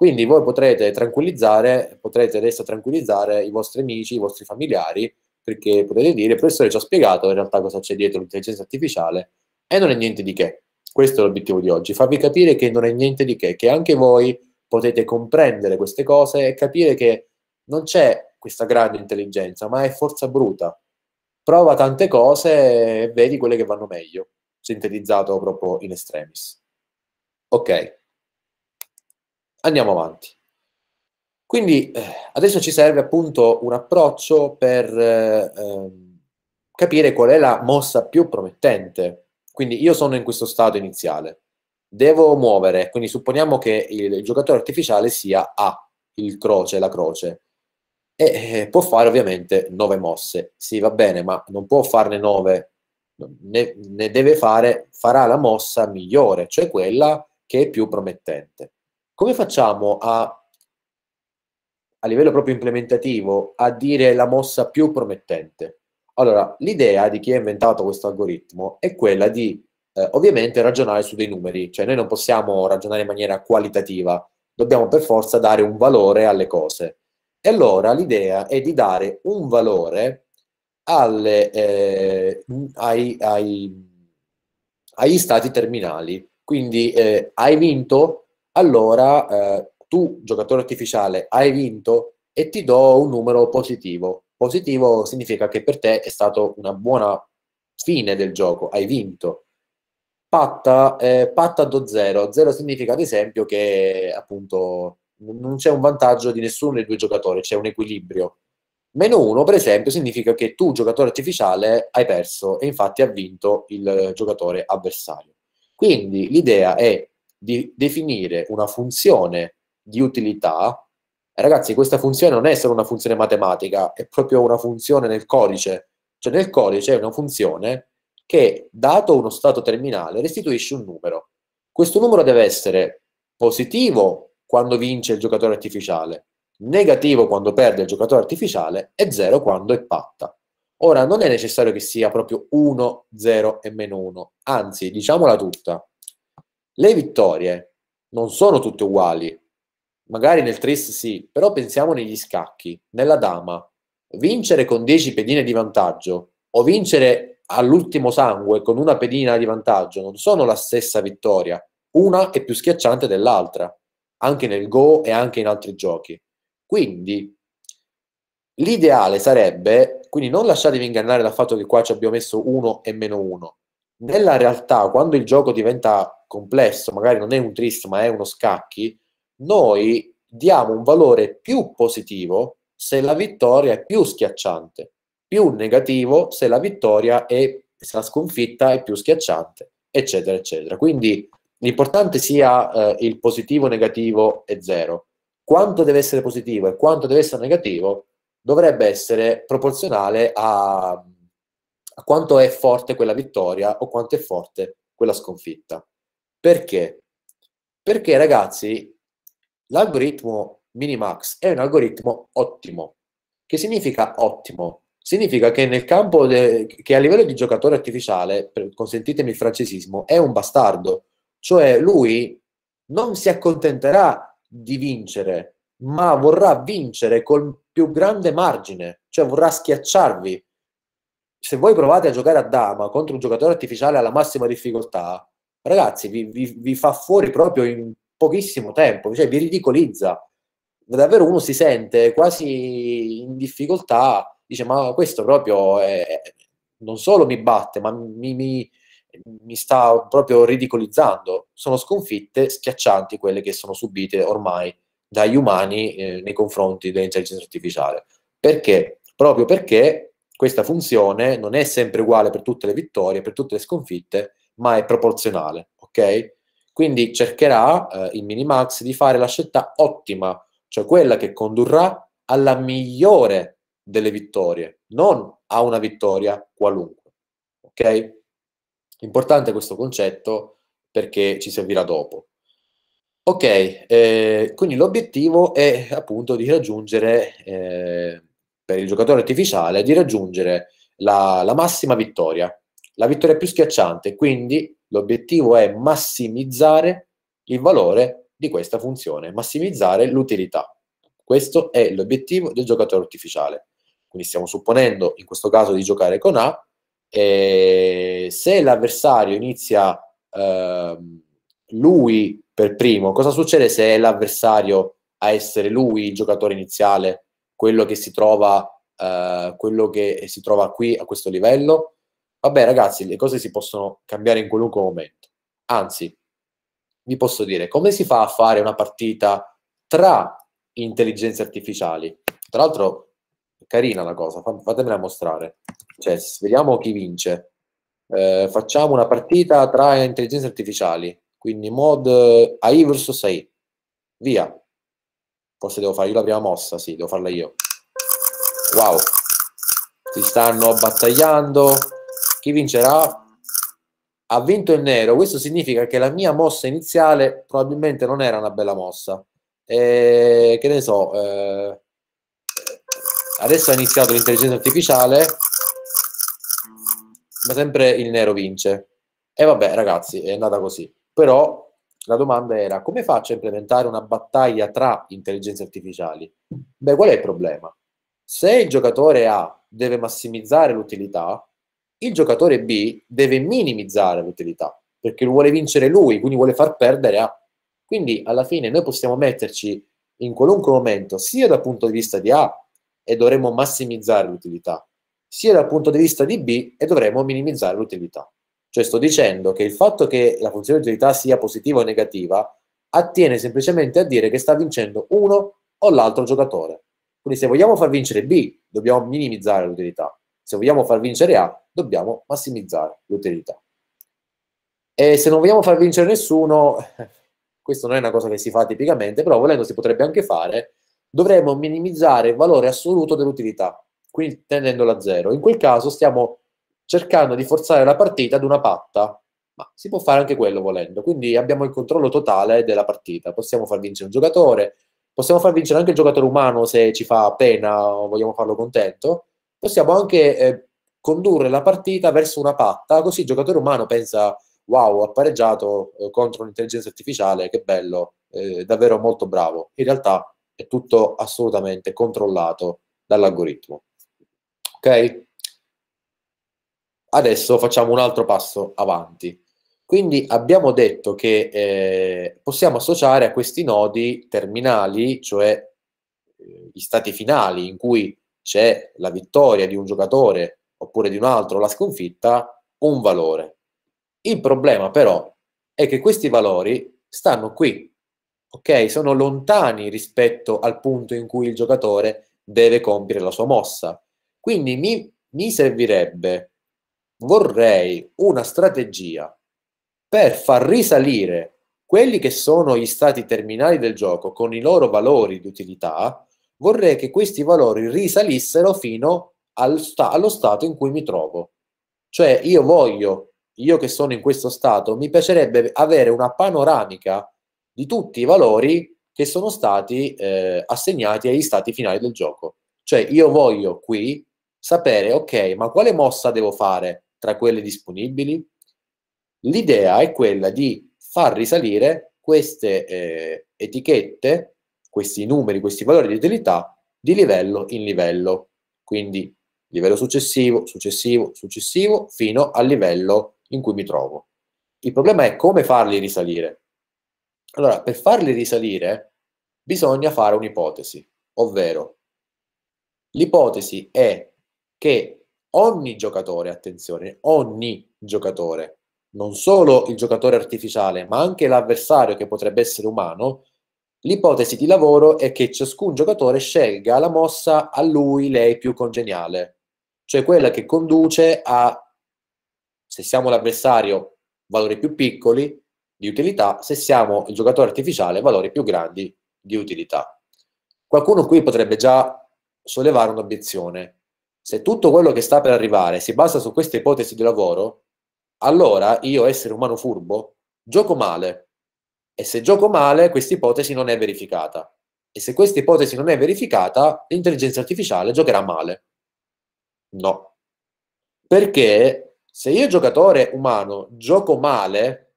quindi voi potrete tranquillizzare, potrete adesso tranquillizzare i vostri amici, i vostri familiari perché potete dire, il professore ci ha spiegato in realtà cosa c'è dietro l'intelligenza artificiale e non è niente di che. Questo è l'obiettivo di oggi, farvi capire che non è niente di che, che anche voi potete comprendere queste cose e capire che non c'è questa grande intelligenza, ma è forza bruta. Prova tante cose e vedi quelle che vanno meglio, sintetizzato proprio in extremis. Ok, andiamo avanti. Quindi eh, adesso ci serve appunto un approccio per eh, ehm, capire qual è la mossa più promettente. Quindi io sono in questo stato iniziale, devo muovere, quindi supponiamo che il, giocatore artificiale sia A, il croce, la croce, e eh, può fare ovviamente 9 mosse. Sì, va bene, ma non può farne 9, ne, ne, deve fare, farà la mossa migliore, cioè quella che è più promettente. Come facciamo a a livello proprio implementativo a dire la mossa più promettente. Allora, l'idea di chi ha inventato questo algoritmo è quella di eh, ovviamente ragionare su dei numeri, cioè noi non possiamo ragionare in maniera qualitativa, dobbiamo per forza dare un valore alle cose. E allora l'idea è di dare un valore alle, eh, ai, ai, agli stati terminali. Quindi eh, hai vinto, allora eh, tu, giocatore artificiale, hai vinto e ti do un numero positivo. Positivo significa che per te è stata una buona fine del gioco, hai vinto. Patta, eh, patta do zero. Zero significa ad esempio che appunto non c'è un vantaggio di nessuno dei due giocatori, c'è un equilibrio. Meno uno, per esempio, significa che tu, giocatore artificiale, hai perso e infatti ha vinto il giocatore avversario. Quindi l'idea è di definire una funzione di utilità, eh, ragazzi, questa funzione non è solo una funzione matematica, è proprio una funzione nel codice. Cioè nel codice è una funzione che, dato uno stato terminale, restituisce un numero. Questo numero deve essere positivo quando vince il giocatore artificiale, negativo quando perde il giocatore artificiale e 0 quando è patta. Ora, non è necessario che sia proprio 1, 0 e meno 1, anzi, diciamola tutta, le vittorie non sono tutte uguali, Magari nel tris sì, però pensiamo negli scacchi, nella dama. Vincere con 10 pedine di vantaggio o vincere all'ultimo sangue con una pedina di vantaggio non sono la stessa vittoria. Una è più schiacciante dell'altra, anche nel Go e anche in altri giochi. Quindi l'ideale sarebbe, quindi non lasciatevi ingannare dal fatto che qua ci abbiamo messo 1 e meno 1. Nella realtà, quando il gioco diventa complesso, magari non è un trist ma è uno scacchi, noi diamo un valore più positivo se la vittoria è più schiacciante, più negativo se la vittoria è se la sconfitta è più schiacciante, eccetera, eccetera. Quindi l'importante sia eh, il positivo, negativo e zero. Quanto deve essere positivo e quanto deve essere negativo dovrebbe essere proporzionale a, a quanto è forte quella vittoria o quanto è forte quella sconfitta. Perché? Perché ragazzi, L'algoritmo Minimax è un algoritmo ottimo. Che significa ottimo? Significa che nel campo de- che a livello di giocatore artificiale, consentitemi il francesismo, è un bastardo. Cioè lui non si accontenterà di vincere, ma vorrà vincere col più grande margine, cioè vorrà schiacciarvi. Se voi provate a giocare a dama contro un giocatore artificiale alla massima difficoltà, ragazzi, vi, vi, vi fa fuori proprio in pochissimo tempo, cioè vi ridicolizza. Davvero uno si sente quasi in difficoltà, dice ma questo proprio è, non solo mi batte, ma mi, mi, mi sta proprio ridicolizzando. Sono sconfitte schiaccianti quelle che sono subite ormai dagli umani eh, nei confronti dell'intelligenza artificiale. Perché? Proprio perché questa funzione non è sempre uguale per tutte le vittorie, per tutte le sconfitte, ma è proporzionale, ok? Quindi cercherà eh, il Minimax di fare la scelta ottima, cioè quella che condurrà alla migliore delle vittorie, non a una vittoria qualunque. Ok? Importante questo concetto perché ci servirà dopo. Ok, eh, quindi l'obiettivo è appunto di raggiungere, eh, per il giocatore artificiale, di raggiungere la, la massima vittoria, la vittoria più schiacciante, quindi L'obiettivo è massimizzare il valore di questa funzione, massimizzare l'utilità. Questo è l'obiettivo del giocatore artificiale. Quindi stiamo supponendo in questo caso di giocare con A, e se l'avversario inizia eh, lui per primo, cosa succede se è l'avversario a essere lui il giocatore iniziale, quello che si trova, eh, quello che si trova qui a questo livello? Vabbè, ragazzi, le cose si possono cambiare in qualunque momento. Anzi, vi posso dire, come si fa a fare una partita tra intelligenze artificiali? Tra l'altro, carina la cosa, fatemela mostrare. Cioè, vediamo chi vince. Eh, facciamo una partita tra intelligenze artificiali, quindi mod eh, AI versus AI. Via. Forse devo fare io la prima mossa, sì, devo farla io. Wow. Si stanno battagliando chi vincerà ha vinto il nero, questo significa che la mia mossa iniziale probabilmente non era una bella mossa. E, che ne so, eh, adesso ha iniziato l'intelligenza artificiale, ma sempre il nero vince. E vabbè ragazzi, è andata così. Però la domanda era come faccio a implementare una battaglia tra intelligenze artificiali? Beh, qual è il problema? Se il giocatore A deve massimizzare l'utilità, il giocatore B deve minimizzare l'utilità perché vuole vincere lui, quindi vuole far perdere A. Quindi alla fine noi possiamo metterci in qualunque momento, sia dal punto di vista di A e dovremmo massimizzare l'utilità, sia dal punto di vista di B e dovremmo minimizzare l'utilità. Cioè sto dicendo che il fatto che la funzione di utilità sia positiva o negativa attiene semplicemente a dire che sta vincendo uno o l'altro giocatore. Quindi se vogliamo far vincere B, dobbiamo minimizzare l'utilità. Se vogliamo far vincere A, dobbiamo massimizzare l'utilità. E se non vogliamo far vincere nessuno, questo non è una cosa che si fa tipicamente, però volendo si potrebbe anche fare, dovremmo minimizzare il valore assoluto dell'utilità, quindi tenendola a zero. In quel caso stiamo cercando di forzare la partita ad una patta, ma si può fare anche quello volendo. Quindi abbiamo il controllo totale della partita, possiamo far vincere un giocatore, possiamo far vincere anche il giocatore umano se ci fa pena o vogliamo farlo contento, possiamo anche eh, condurre la partita verso una patta, così il giocatore umano pensa wow, ha pareggiato eh, contro un'intelligenza artificiale, che bello, eh, davvero molto bravo. In realtà è tutto assolutamente controllato dall'algoritmo. Ok? Adesso facciamo un altro passo avanti. Quindi abbiamo detto che eh, possiamo associare a questi nodi terminali, cioè eh, gli stati finali in cui c'è la vittoria di un giocatore oppure di un altro, la sconfitta, un valore. Il problema però è che questi valori stanno qui, ok? Sono lontani rispetto al punto in cui il giocatore deve compiere la sua mossa. Quindi mi, mi servirebbe, vorrei una strategia per far risalire quelli che sono gli stati terminali del gioco con i loro valori di utilità vorrei che questi valori risalissero fino al sta- allo stato in cui mi trovo. Cioè io voglio, io che sono in questo stato, mi piacerebbe avere una panoramica di tutti i valori che sono stati eh, assegnati agli stati finali del gioco. Cioè io voglio qui sapere, ok, ma quale mossa devo fare tra quelle disponibili? L'idea è quella di far risalire queste eh, etichette questi numeri, questi valori di utilità di livello in livello. Quindi livello successivo, successivo, successivo, fino al livello in cui mi trovo. Il problema è come farli risalire. Allora, per farli risalire bisogna fare un'ipotesi, ovvero l'ipotesi è che ogni giocatore, attenzione, ogni giocatore, non solo il giocatore artificiale, ma anche l'avversario che potrebbe essere umano, L'ipotesi di lavoro è che ciascun giocatore scelga la mossa a lui, lei più congeniale, cioè quella che conduce a, se siamo l'avversario, valori più piccoli di utilità, se siamo il giocatore artificiale, valori più grandi di utilità. Qualcuno qui potrebbe già sollevare un'obiezione. Se tutto quello che sta per arrivare si basa su questa ipotesi di lavoro, allora io, essere umano furbo, gioco male e se gioco male, questa ipotesi non è verificata. E se questa ipotesi non è verificata, l'intelligenza artificiale giocherà male. No. Perché se io giocatore umano gioco male,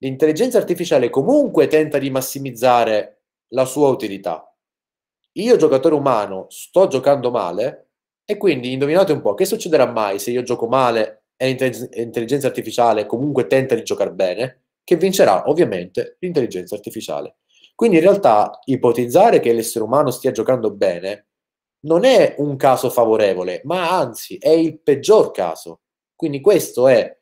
l'intelligenza artificiale comunque tenta di massimizzare la sua utilità. Io giocatore umano sto giocando male e quindi indovinate un po' che succederà mai se io gioco male e l'intelligenza artificiale comunque tenta di giocare bene? che vincerà ovviamente l'intelligenza artificiale. Quindi in realtà ipotizzare che l'essere umano stia giocando bene non è un caso favorevole, ma anzi è il peggior caso. Quindi questo è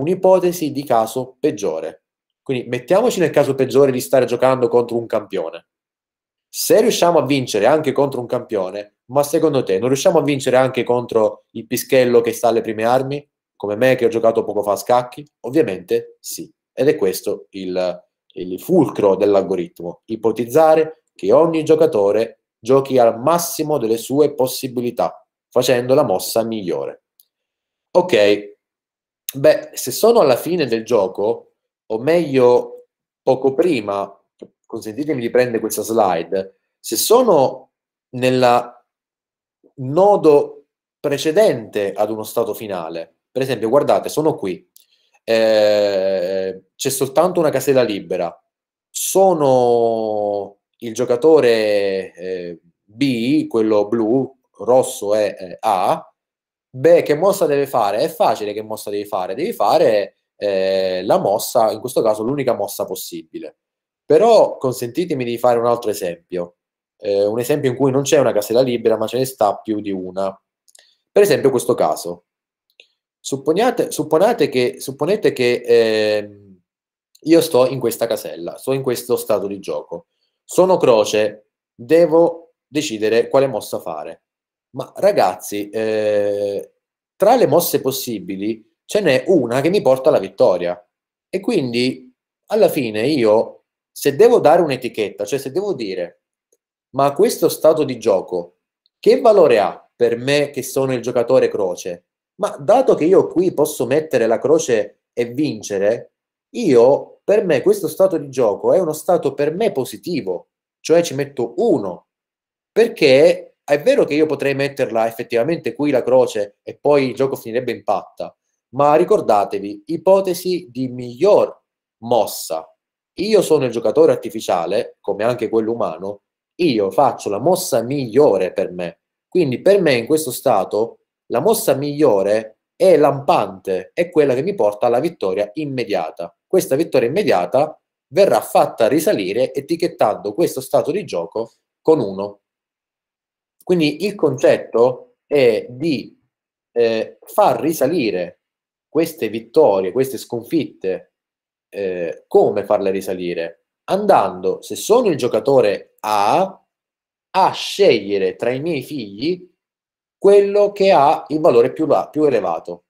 un'ipotesi di caso peggiore. Quindi mettiamoci nel caso peggiore di stare giocando contro un campione. Se riusciamo a vincere anche contro un campione, ma secondo te non riusciamo a vincere anche contro il pischello che sta alle prime armi, come me che ho giocato poco fa a scacchi? Ovviamente sì. Ed è questo il, il fulcro dell'algoritmo, ipotizzare che ogni giocatore giochi al massimo delle sue possibilità, facendo la mossa migliore. Ok, beh, se sono alla fine del gioco, o meglio, poco prima, consentitemi di prendere questa slide, se sono nel nodo precedente ad uno stato finale, per esempio, guardate, sono qui, eh, c'è soltanto una casella libera. Sono il giocatore eh, B, quello blu, rosso è eh, A. Beh, che mossa deve fare? È facile che mossa devi fare. Devi fare eh, la mossa, in questo caso l'unica mossa possibile. Però consentitemi di fare un altro esempio. Eh, un esempio in cui non c'è una casella libera, ma ce ne sta più di una. Per esempio questo caso Supponiate, che, supponete che eh, io sto in questa casella, sto in questo stato di gioco, sono croce, devo decidere quale mossa fare. Ma ragazzi, eh, tra le mosse possibili ce n'è una che mi porta alla vittoria. E quindi alla fine io, se devo dare un'etichetta, cioè se devo dire, ma questo stato di gioco che valore ha per me che sono il giocatore croce? ma dato che io qui posso mettere la croce e vincere, io per me questo stato di gioco è uno stato per me positivo, cioè ci metto uno, perché è vero che io potrei metterla effettivamente qui la croce e poi il gioco finirebbe in patta, ma ricordatevi, ipotesi di miglior mossa. Io sono il giocatore artificiale, come anche quello umano, io faccio la mossa migliore per me. Quindi per me in questo stato la mossa migliore è lampante, è quella che mi porta alla vittoria immediata. Questa vittoria immediata verrà fatta risalire etichettando questo stato di gioco con 1. Quindi il concetto è di eh, far risalire queste vittorie, queste sconfitte, eh, come farle risalire? Andando, se sono il giocatore A, a scegliere tra i miei figli quello che ha il valore più, più elevato.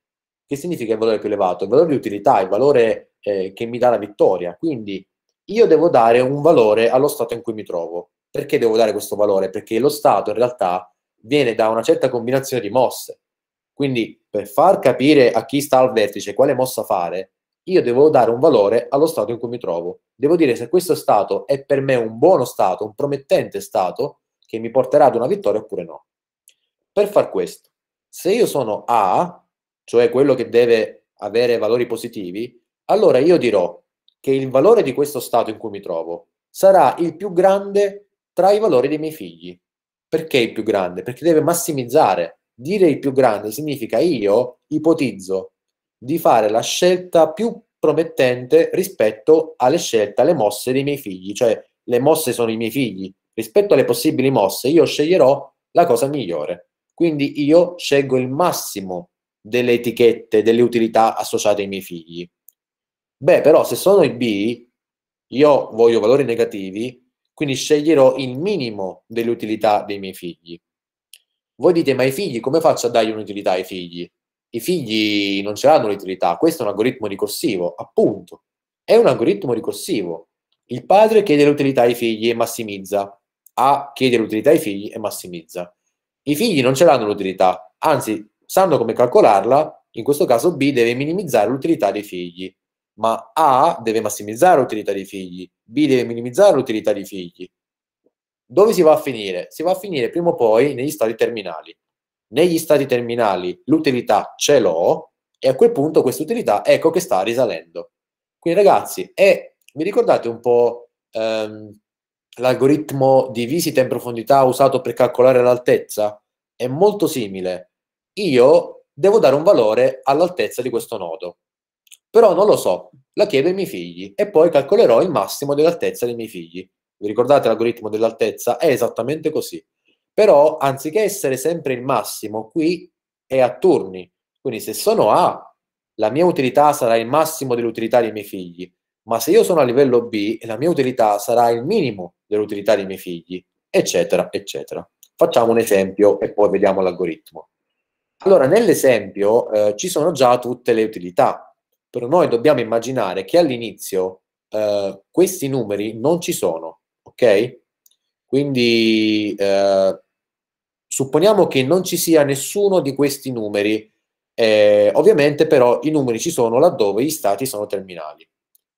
Che significa il valore più elevato? Il valore di utilità, il valore eh, che mi dà la vittoria. Quindi io devo dare un valore allo stato in cui mi trovo. Perché devo dare questo valore? Perché lo stato in realtà viene da una certa combinazione di mosse. Quindi per far capire a chi sta al vertice quale mossa fare, io devo dare un valore allo stato in cui mi trovo. Devo dire se questo stato è per me un buono stato, un promettente stato che mi porterà ad una vittoria oppure no. Per far questo, se io sono A, cioè quello che deve avere valori positivi, allora io dirò che il valore di questo stato in cui mi trovo sarà il più grande tra i valori dei miei figli. Perché il più grande? Perché deve massimizzare. Dire il più grande significa io ipotizzo di fare la scelta più promettente rispetto alle scelte, alle mosse dei miei figli, cioè le mosse sono i miei figli, rispetto alle possibili mosse io sceglierò la cosa migliore. Quindi io scelgo il massimo delle etichette, delle utilità associate ai miei figli. Beh, però se sono i B, io voglio valori negativi, quindi sceglierò il minimo delle utilità dei miei figli. Voi dite, ma i figli, come faccio a dargli un'utilità ai figli? I figli non ce l'hanno l'utilità, questo è un algoritmo ricorsivo, appunto. È un algoritmo ricorsivo. Il padre chiede l'utilità ai figli e massimizza. A chiede l'utilità ai figli e massimizza. I figli non ce l'hanno l'utilità, anzi, sanno come calcolarla, in questo caso B deve minimizzare l'utilità dei figli, ma A deve massimizzare l'utilità dei figli, B deve minimizzare l'utilità dei figli. Dove si va a finire? Si va a finire prima o poi negli stati terminali. Negli stati terminali l'utilità ce l'ho e a quel punto questa utilità ecco che sta risalendo. Quindi ragazzi, è, vi ricordate un po' ehm, l'algoritmo di visita in profondità usato per calcolare l'altezza è molto simile. Io devo dare un valore all'altezza di questo nodo, però non lo so, la chiedo ai miei figli e poi calcolerò il massimo dell'altezza dei miei figli. Vi ricordate l'algoritmo dell'altezza? È esattamente così. Però anziché essere sempre il massimo, qui è a turni. Quindi se sono A, la mia utilità sarà il massimo dell'utilità dei miei figli ma se io sono a livello B, la mia utilità sarà il minimo dell'utilità dei miei figli, eccetera, eccetera. Facciamo un esempio e poi vediamo l'algoritmo. Allora, nell'esempio eh, ci sono già tutte le utilità, però noi dobbiamo immaginare che all'inizio eh, questi numeri non ci sono, ok? Quindi eh, supponiamo che non ci sia nessuno di questi numeri, eh, ovviamente però i numeri ci sono laddove gli stati sono terminali.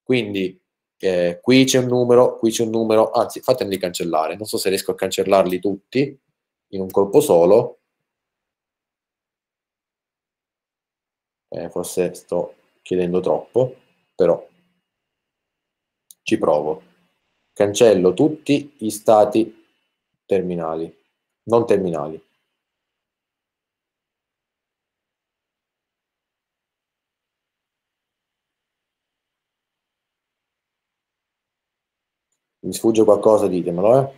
Quindi eh, qui c'è un numero, qui c'è un numero, anzi fatemeli cancellare, non so se riesco a cancellarli tutti in un colpo solo. Eh, forse sto chiedendo troppo, però ci provo. Cancello tutti gli stati terminali, non terminali. sfugge qualcosa, ditemelo. Eh.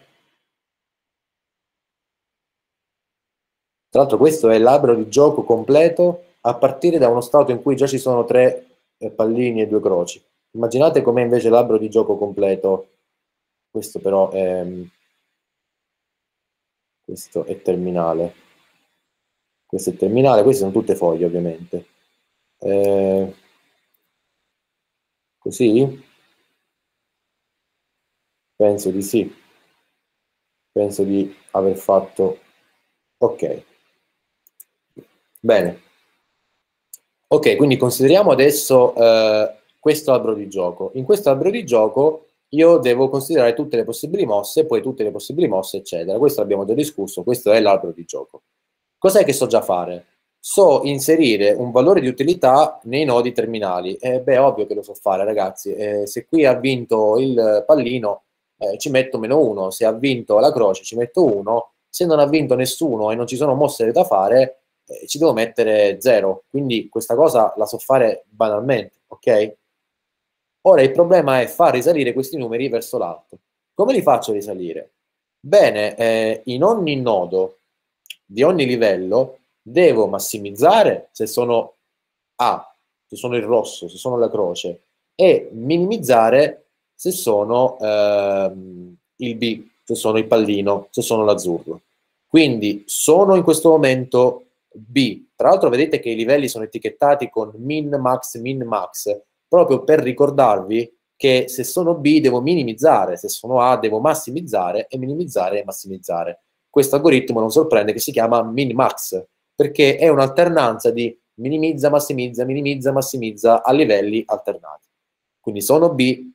Tra l'altro questo è l'albero di gioco completo a partire da uno stato in cui già ci sono tre eh, pallini e due croci. Immaginate com'è invece l'albero di gioco completo. Questo però è, mm, questo è terminale. Questo è terminale, queste sono tutte foglie ovviamente. Eh, così? Penso di sì. Penso di aver fatto... Ok. Bene. Ok, quindi consideriamo adesso eh, questo albero di gioco. In questo albero di gioco io devo considerare tutte le possibili mosse, poi tutte le possibili mosse, eccetera. Questo l'abbiamo già discusso, questo è l'albero di gioco. Cos'è che so già fare? So inserire un valore di utilità nei nodi terminali. Eh, beh, ovvio che lo so fare, ragazzi. Eh, se qui ha vinto il pallino, eh, ci metto meno uno, se ha vinto la croce ci metto uno, se non ha vinto nessuno e non ci sono mosse da fare, eh, ci devo mettere zero. Quindi questa cosa la so fare banalmente, ok? Ora il problema è far risalire questi numeri verso l'alto. Come li faccio risalire? Bene, eh, in ogni nodo di ogni livello devo massimizzare se sono A, se sono il rosso, se sono la croce, e minimizzare se sono ehm, il B, se sono il pallino, se sono l'azzurro. Quindi sono in questo momento B. Tra l'altro vedete che i livelli sono etichettati con min, max, min, max, proprio per ricordarvi che se sono B devo minimizzare, se sono A devo massimizzare e minimizzare e massimizzare. Questo algoritmo non sorprende che si chiama min-max, perché è un'alternanza di minimizza, massimizza, minimizza, massimizza a livelli alternati. Quindi sono B,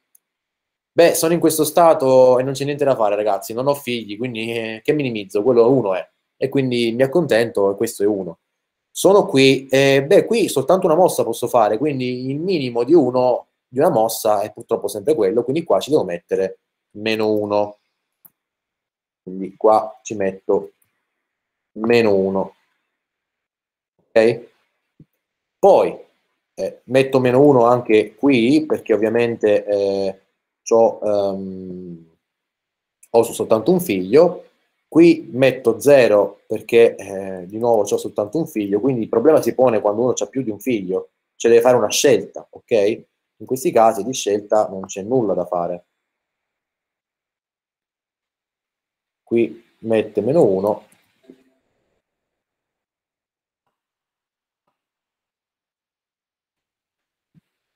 Beh, sono in questo stato e non c'è niente da fare, ragazzi. Non ho figli, quindi eh, che minimizzo? Quello uno è. E quindi mi accontento e questo è uno. Sono qui, eh, beh, qui soltanto una mossa posso fare, quindi il minimo di uno di una mossa è purtroppo sempre quello, quindi qua ci devo mettere meno uno. Quindi qua ci metto meno uno. Ok? Poi eh, metto meno uno anche qui, perché ovviamente eh, ho, um, ho soltanto un figlio, qui metto 0 perché eh, di nuovo ho soltanto un figlio, quindi il problema si pone quando uno ha più di un figlio, cioè deve fare una scelta, ok? In questi casi di scelta non c'è nulla da fare. Qui mette meno 1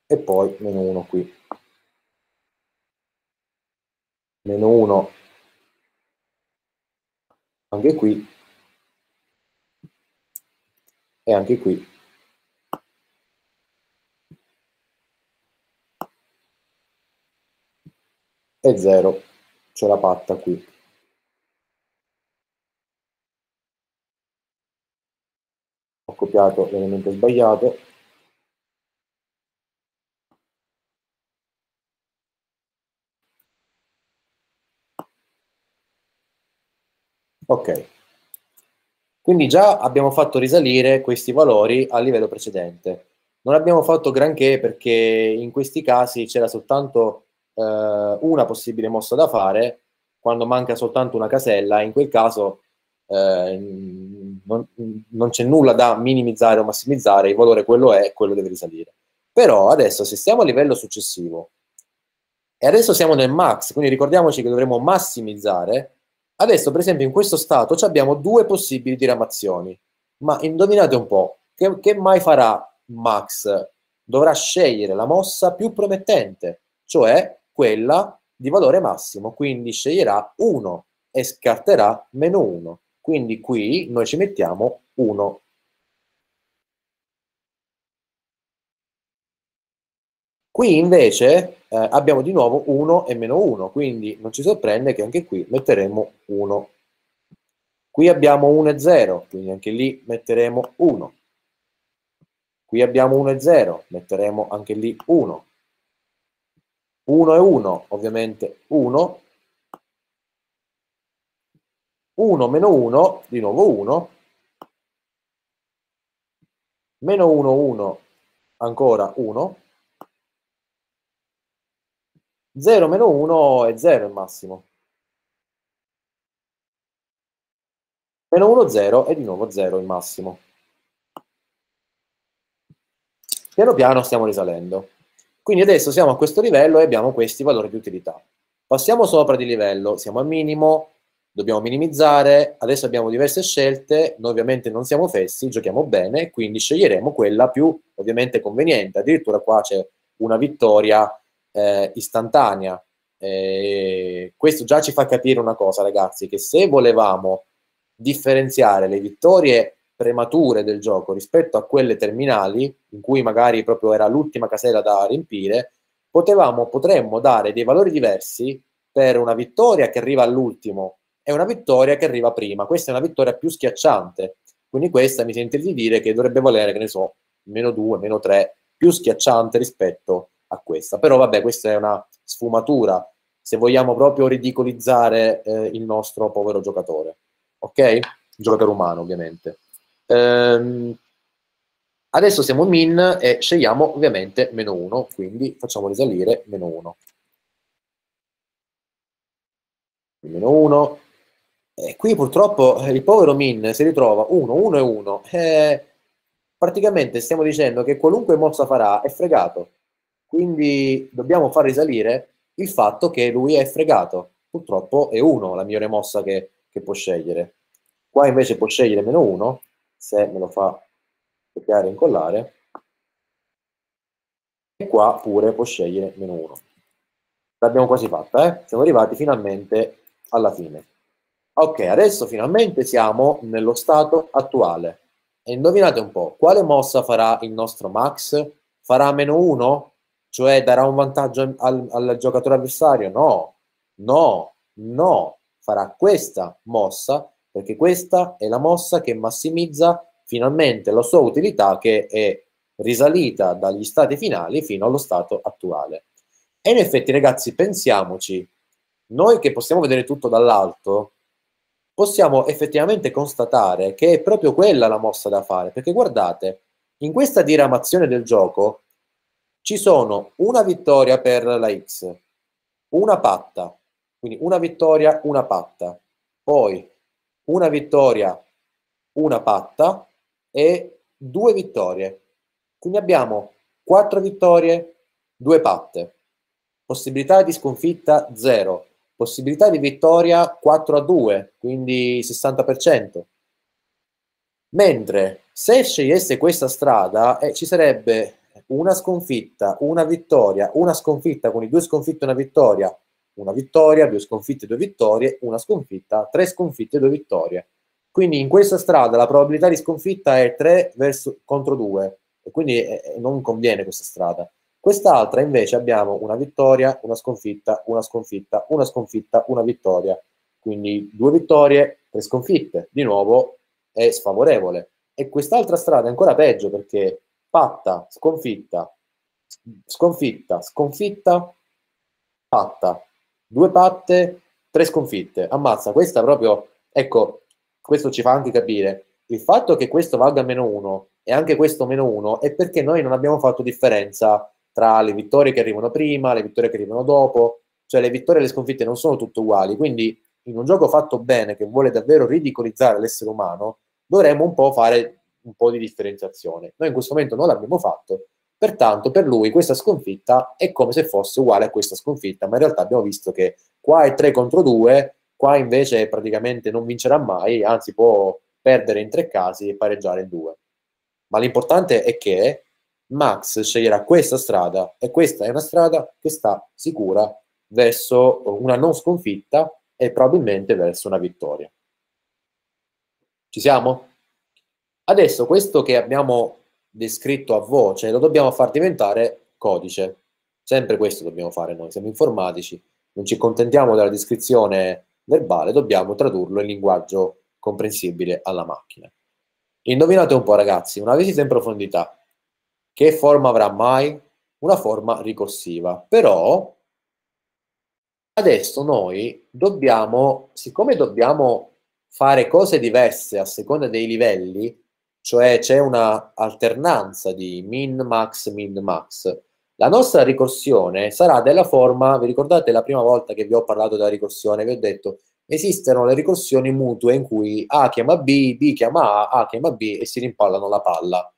e poi meno 1 qui. meno 1 anche qui e anche qui e 0 c'è la patta qui ho copiato l'elemento sbagliato Ok. Quindi già abbiamo fatto risalire questi valori al livello precedente. Non abbiamo fatto granché perché in questi casi c'era soltanto eh, una possibile mossa da fare quando manca soltanto una casella, in quel caso eh, non, non c'è nulla da minimizzare o massimizzare, il valore quello è quello deve risalire. Però adesso se stiamo a livello successivo e adesso siamo nel max, quindi ricordiamoci che dovremo massimizzare Adesso, per esempio, in questo stato abbiamo due possibili diramazioni. Ma indovinate un po', che, che mai farà Max? Dovrà scegliere la mossa più promettente, cioè quella di valore massimo, quindi sceglierà 1 e scarterà meno 1. Quindi qui noi ci mettiamo 1 Qui invece eh, abbiamo di nuovo 1 e meno 1, quindi non ci sorprende che anche qui metteremo 1. Qui abbiamo 1 e 0, quindi anche lì metteremo 1. Qui abbiamo 1 e 0, metteremo anche lì 1. 1 e 1, ovviamente 1. 1 meno 1, di nuovo 1. Meno 1, 1, ancora 1. 0 meno 1 è 0 il massimo. Meno 1, 0 e di nuovo 0 il massimo. Piano piano stiamo risalendo. Quindi adesso siamo a questo livello e abbiamo questi valori di utilità. Passiamo sopra di livello, siamo al minimo, dobbiamo minimizzare, adesso abbiamo diverse scelte, noi ovviamente non siamo fessi, giochiamo bene, quindi sceglieremo quella più ovviamente conveniente. Addirittura qua c'è una vittoria eh, istantanea. E questo già ci fa capire una cosa, ragazzi, che se volevamo differenziare le vittorie premature del gioco rispetto a quelle terminali, in cui magari proprio era l'ultima casella da riempire, potevamo, potremmo dare dei valori diversi per una vittoria che arriva all'ultimo e una vittoria che arriva prima. Questa è una vittoria più schiacciante. Quindi questa mi sente di dire che dovrebbe valere, che ne so, meno 2, meno 3, più schiacciante rispetto a a questa. Però vabbè, questa è una sfumatura, se vogliamo proprio ridicolizzare eh, il nostro povero giocatore, ok? giocatore umano, ovviamente. Ehm, adesso siamo min e scegliamo ovviamente meno 1, quindi facciamo risalire meno 1. Meno 1. E qui purtroppo il povero min si ritrova 1, 1 e 1. Eh, praticamente stiamo dicendo che qualunque mossa farà è fregato quindi dobbiamo far risalire il fatto che lui è fregato. Purtroppo è 1 la migliore mossa che, che può scegliere. Qua invece può scegliere meno 1, se me lo fa copiare e incollare. E qua pure può scegliere meno 1. L'abbiamo quasi fatta, eh? Siamo arrivati finalmente alla fine. Ok, adesso finalmente siamo nello stato attuale. E indovinate un po', quale mossa farà il nostro Max? Farà meno 1? Cioè darà un vantaggio al, al giocatore avversario? No, no, no. Farà questa mossa perché questa è la mossa che massimizza finalmente la sua utilità che è risalita dagli stati finali fino allo stato attuale. E in effetti, ragazzi, pensiamoci, noi che possiamo vedere tutto dall'alto, possiamo effettivamente constatare che è proprio quella la mossa da fare, perché guardate, in questa diramazione del gioco ci sono una vittoria per la X, una patta, quindi una vittoria, una patta, poi una vittoria, una patta e due vittorie. Quindi abbiamo quattro vittorie, due patte. Possibilità di sconfitta 0, possibilità di vittoria 4 a 2, quindi 60%. Mentre se scegliesse questa strada eh, ci sarebbe una sconfitta, una vittoria, una sconfitta, quindi due sconfitte e una vittoria, una vittoria, due sconfitte e due vittorie, una sconfitta, tre sconfitte e due vittorie. Quindi in questa strada la probabilità di sconfitta è 3 verso, contro 2 e quindi eh, eh, non conviene questa strada. Quest'altra invece abbiamo una vittoria, una sconfitta, una sconfitta, una sconfitta, una vittoria. Quindi due vittorie, tre sconfitte. Di nuovo è sfavorevole. E quest'altra strada è ancora peggio perché patta, sconfitta, sconfitta, sconfitta, patta, due patte, tre sconfitte. Ammazza, questa proprio, ecco, questo ci fa anche capire il fatto che questo valga meno uno e anche questo meno uno è perché noi non abbiamo fatto differenza tra le vittorie che arrivano prima, le vittorie che arrivano dopo, cioè le vittorie e le sconfitte non sono tutte uguali, quindi in un gioco fatto bene che vuole davvero ridicolizzare l'essere umano, dovremmo un po' fare un po' di differenziazione. Noi in questo momento non l'abbiamo fatto, pertanto per lui questa sconfitta è come se fosse uguale a questa sconfitta, ma in realtà abbiamo visto che qua è 3 contro 2, qua invece praticamente non vincerà mai, anzi può perdere in tre casi e pareggiare in due. Ma l'importante è che Max sceglierà questa strada e questa è una strada che sta sicura verso una non sconfitta e probabilmente verso una vittoria. Ci siamo? Adesso questo che abbiamo descritto a voce lo dobbiamo far diventare codice. Sempre questo dobbiamo fare noi, siamo informatici, non ci contentiamo della descrizione verbale, dobbiamo tradurlo in linguaggio comprensibile alla macchina. Indovinate un po' ragazzi, una visita in profondità, che forma avrà mai? Una forma ricorsiva, però adesso noi dobbiamo, siccome dobbiamo fare cose diverse a seconda dei livelli, cioè c'è una alternanza di min, max, min, max. La nostra ricorsione sarà della forma, vi ricordate la prima volta che vi ho parlato della ricorsione, vi ho detto esistono le ricorsioni mutue in cui A chiama B, B chiama A, A chiama B e si rimpallano la palla.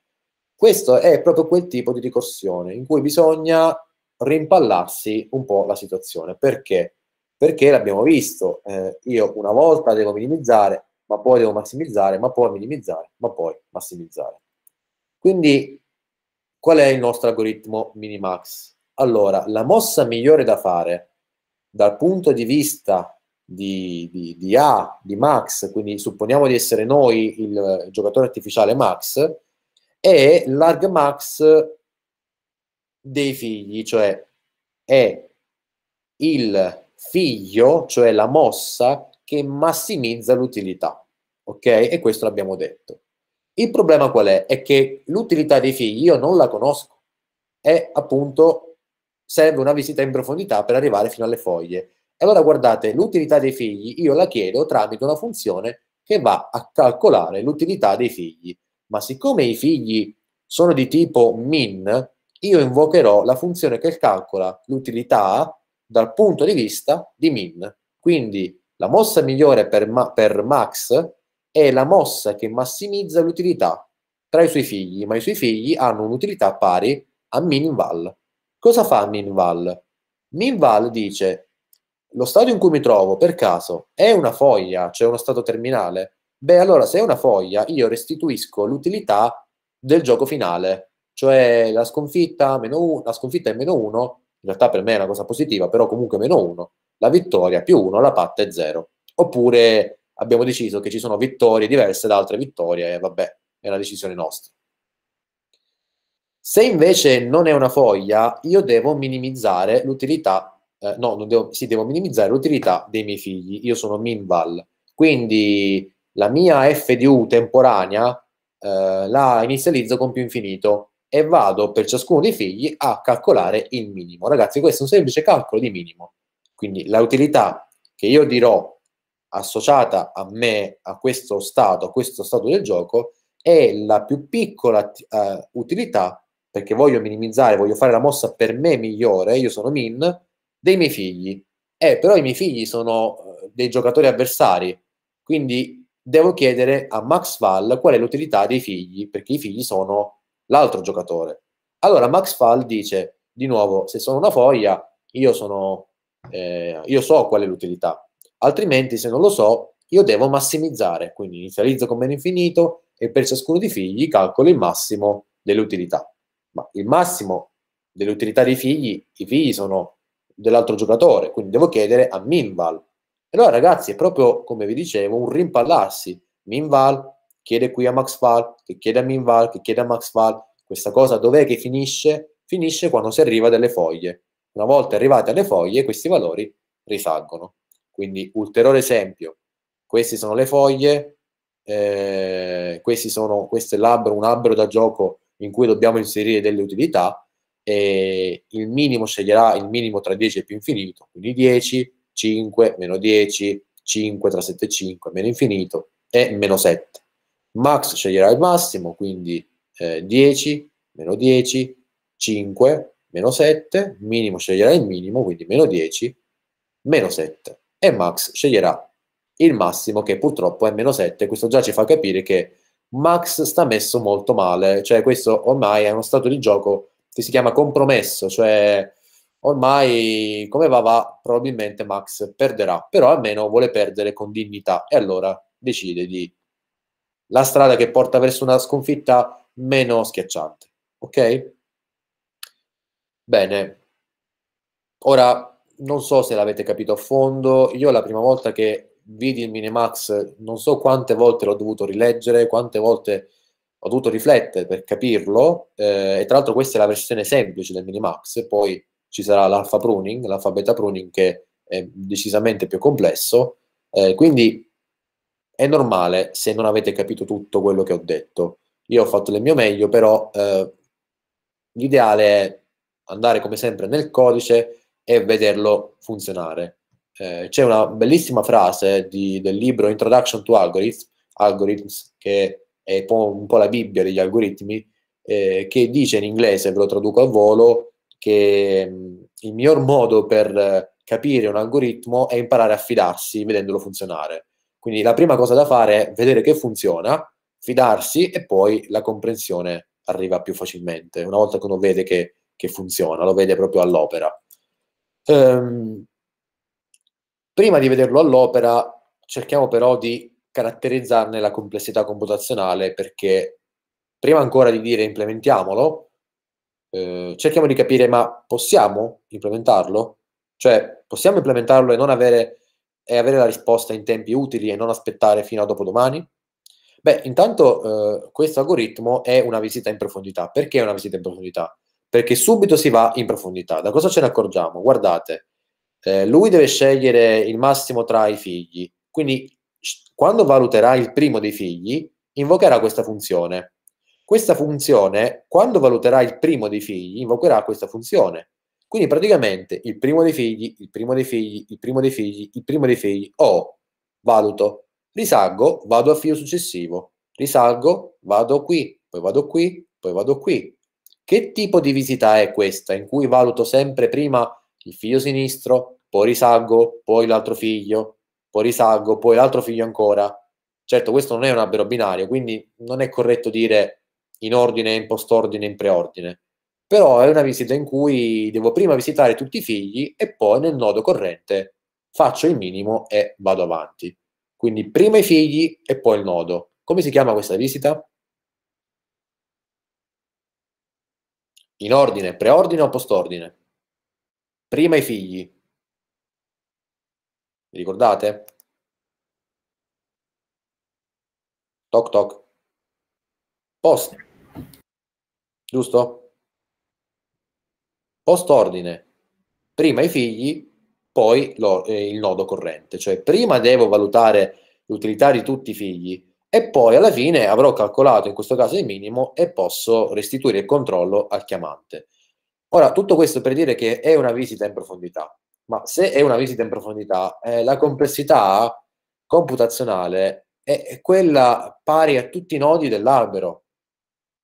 Questo è proprio quel tipo di ricorsione in cui bisogna rimpallarsi un po' la situazione. Perché? Perché l'abbiamo visto, eh, io una volta devo minimizzare, ma poi devo massimizzare, ma poi minimizzare, ma poi massimizzare. Quindi qual è il nostro algoritmo minimax? Allora, la mossa migliore da fare dal punto di vista di, di, di A, di Max, quindi supponiamo di essere noi il, giocatore artificiale Max, è l'arg max dei figli, cioè è il figlio, cioè la mossa che massimizza l'utilità, ok? E questo l'abbiamo detto. Il problema qual è? È che l'utilità dei figli io non la conosco, è appunto, serve una visita in profondità per arrivare fino alle foglie. E allora guardate, l'utilità dei figli io la chiedo tramite una funzione che va a calcolare l'utilità dei figli. Ma siccome i figli sono di tipo min, io invocherò la funzione che calcola l'utilità dal punto di vista di min. Quindi la mossa migliore per, Ma- per Max è la mossa che massimizza l'utilità tra i suoi figli, ma i suoi figli hanno un'utilità pari a Minval. Cosa fa Minval? Minval dice: Lo stato in cui mi trovo, per caso, è una foglia, cioè uno stato terminale. Beh, allora se è una foglia, io restituisco l'utilità del gioco finale, cioè la sconfitta, meno un, la sconfitta è meno 1. In realtà per me è una cosa positiva, però comunque meno 1 la vittoria più 1, la patta è 0. Oppure abbiamo deciso che ci sono vittorie diverse da altre vittorie e vabbè, è una decisione nostra. Se invece non è una foglia, io devo minimizzare l'utilità, eh, no, non devo, sì, devo minimizzare l'utilità dei miei figli, io sono minval, quindi la mia FDU temporanea eh, la inizializzo con più infinito e vado per ciascuno dei figli a calcolare il minimo. Ragazzi, questo è un semplice calcolo di minimo. Quindi la utilità che io dirò associata a me, a questo stato, a questo stato del gioco, è la più piccola uh, utilità, perché voglio minimizzare, voglio fare la mossa per me migliore, io sono min, dei miei figli. Eh, però i miei figli sono eh, dei giocatori avversari, quindi devo chiedere a Max Val qual è l'utilità dei figli, perché i figli sono l'altro giocatore. Allora Max Val dice, di nuovo, se sono una foglia, io sono eh, io so qual è l'utilità. Altrimenti, se non lo so, io devo massimizzare, quindi inizializzo con meno infinito e per ciascuno dei figli calcolo il massimo dell'utilità. Ma il massimo dell'utilità dei figli, i figli sono dell'altro giocatore, quindi devo chiedere a Minval. E allora ragazzi, è proprio come vi dicevo, un rimpallarsi. Minval chiede qui a Maxval, che chiede a Minval, che chiede a Maxval. Questa cosa dov'è che finisce? Finisce quando si arriva a delle foglie. Una volta arrivate alle foglie, questi valori risalgono. Quindi, ulteriore esempio, queste sono le foglie, eh, sono, questo è albero, un albero da gioco in cui dobbiamo inserire delle utilità e il minimo sceglierà il minimo tra 10 e più infinito, quindi 10, 5, meno 10, 5 tra 7 e 5, meno infinito e meno 7. Max sceglierà il massimo, quindi eh, 10, meno 10, 5, meno 7, minimo sceglierà il minimo, quindi meno 10, meno 7 e max sceglierà il massimo che purtroppo è meno 7, questo già ci fa capire che max sta messo molto male, cioè questo ormai è uno stato di gioco che si chiama compromesso, cioè ormai come va va probabilmente max perderà, però almeno vuole perdere con dignità e allora decide di la strada che porta verso una sconfitta meno schiacciante, ok? Bene, ora non so se l'avete capito a fondo, io la prima volta che vidi il Minimax non so quante volte l'ho dovuto rileggere, quante volte ho dovuto riflettere per capirlo, eh, e tra l'altro questa è la versione semplice del Minimax, poi ci sarà l'alfa pruning, l'alfa beta pruning che è decisamente più complesso, eh, quindi è normale se non avete capito tutto quello che ho detto. Io ho fatto del mio meglio, però eh, l'ideale è andare come sempre nel codice e vederlo funzionare. Eh, c'è una bellissima frase di, del libro Introduction to Algorithms, Algorithms che è un po', un po' la Bibbia degli algoritmi, eh, che dice in inglese, ve lo traduco a volo, che mh, mm, il miglior modo per capire un algoritmo è imparare a fidarsi vedendolo funzionare. Quindi la prima cosa da fare è vedere che funziona, fidarsi e poi la comprensione arriva più facilmente. Una volta che uno vede che che funziona, lo vede proprio all'opera. Ehm, prima di vederlo all'opera, cerchiamo però di caratterizzarne la complessità computazionale perché prima ancora di dire implementiamolo, eh, cerchiamo di capire ma possiamo implementarlo? Cioè possiamo implementarlo e non avere, e avere la risposta in tempi utili e non aspettare fino a dopodomani? Beh, intanto eh, questo algoritmo è una visita in profondità. Perché è una visita in profondità? perché subito si va in profondità. Da cosa ce ne accorgiamo? Guardate, eh, lui deve scegliere il massimo tra i figli, quindi quando valuterà il primo dei figli, invocherà questa funzione. Questa funzione, quando valuterà il primo dei figli, invocherà questa funzione. Quindi praticamente il primo dei figli, il primo dei figli, il primo dei figli, il primo dei figli, o oh, valuto, risalgo, vado al figlio successivo, risalgo, vado qui, poi vado qui, poi vado qui, che tipo di visita è questa in cui valuto sempre prima il figlio sinistro, poi risalgo, poi l'altro figlio, poi risalgo, poi l'altro figlio ancora? Certo, questo non è un albero binario, quindi non è corretto dire in ordine, in post-ordine, in preordine. Però è una visita in cui devo prima visitare tutti i figli e poi nel nodo corrente faccio il minimo e vado avanti. Quindi prima i figli e poi il nodo. Come si chiama questa visita? In ordine, preordine o postordine? Prima i figli. Vi ricordate? Toc toc. Post. Giusto? Postordine. Prima i figli, poi lo, eh, il nodo corrente. Cioè prima devo valutare l'utilità di tutti i figli, e poi alla fine avrò calcolato in questo caso il minimo e posso restituire il controllo al chiamante. Ora, tutto questo per dire che è una visita in profondità, ma se è una visita in profondità, eh, la complessità computazionale è, è quella pari a tutti i nodi dell'albero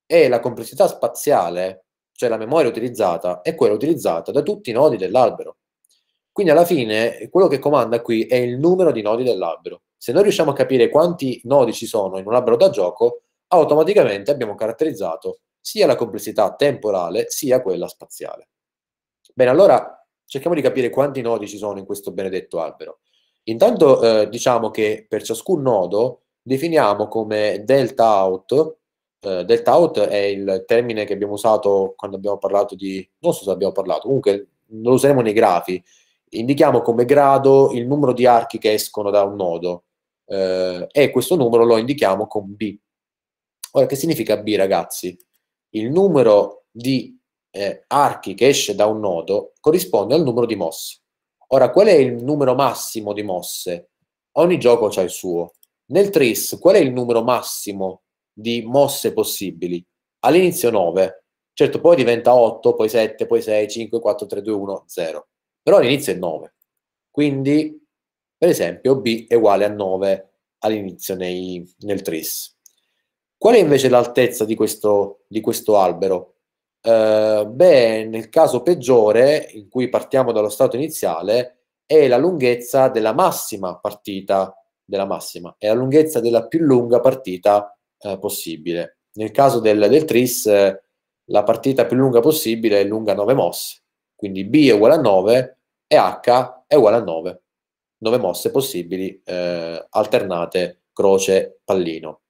e la complessità spaziale, cioè la memoria utilizzata, è quella utilizzata da tutti i nodi dell'albero. Quindi alla fine quello che comanda qui è il numero di nodi dell'albero. Se noi riusciamo a capire quanti nodi ci sono in un albero da gioco, automaticamente abbiamo caratterizzato sia la complessità temporale sia quella spaziale. Bene, allora cerchiamo di capire quanti nodi ci sono in questo benedetto albero. Intanto eh, diciamo che per ciascun nodo definiamo come delta out, eh, delta out è il termine che abbiamo usato quando abbiamo parlato di, non so se abbiamo parlato, comunque lo useremo nei grafi, indichiamo come grado il numero di archi che escono da un nodo eh, e questo numero lo indichiamo con B. Ora, che significa B, ragazzi? Il numero di eh, archi che esce da un nodo corrisponde al numero di mosse. Ora, qual è il numero massimo di mosse? Ogni gioco ha il suo. Nel TRIS, qual è il numero massimo di mosse possibili? All'inizio 9, certo poi diventa 8, poi 7, poi 6, 5, 4, 3, 2, 1, 0 però all'inizio è 9. Quindi, per esempio, B è uguale a 9 all'inizio nei, nel tris. Qual è invece l'altezza di questo, di questo albero? Eh, beh, nel caso peggiore, in cui partiamo dallo stato iniziale, è la lunghezza della massima partita della massima, è la lunghezza della più lunga partita eh, possibile. Nel caso del, del tris, eh, la partita più lunga possibile è lunga 9 mosse, quindi B è uguale a 9, e H è uguale a 9. 9 mosse possibili eh, alternate croce pallino.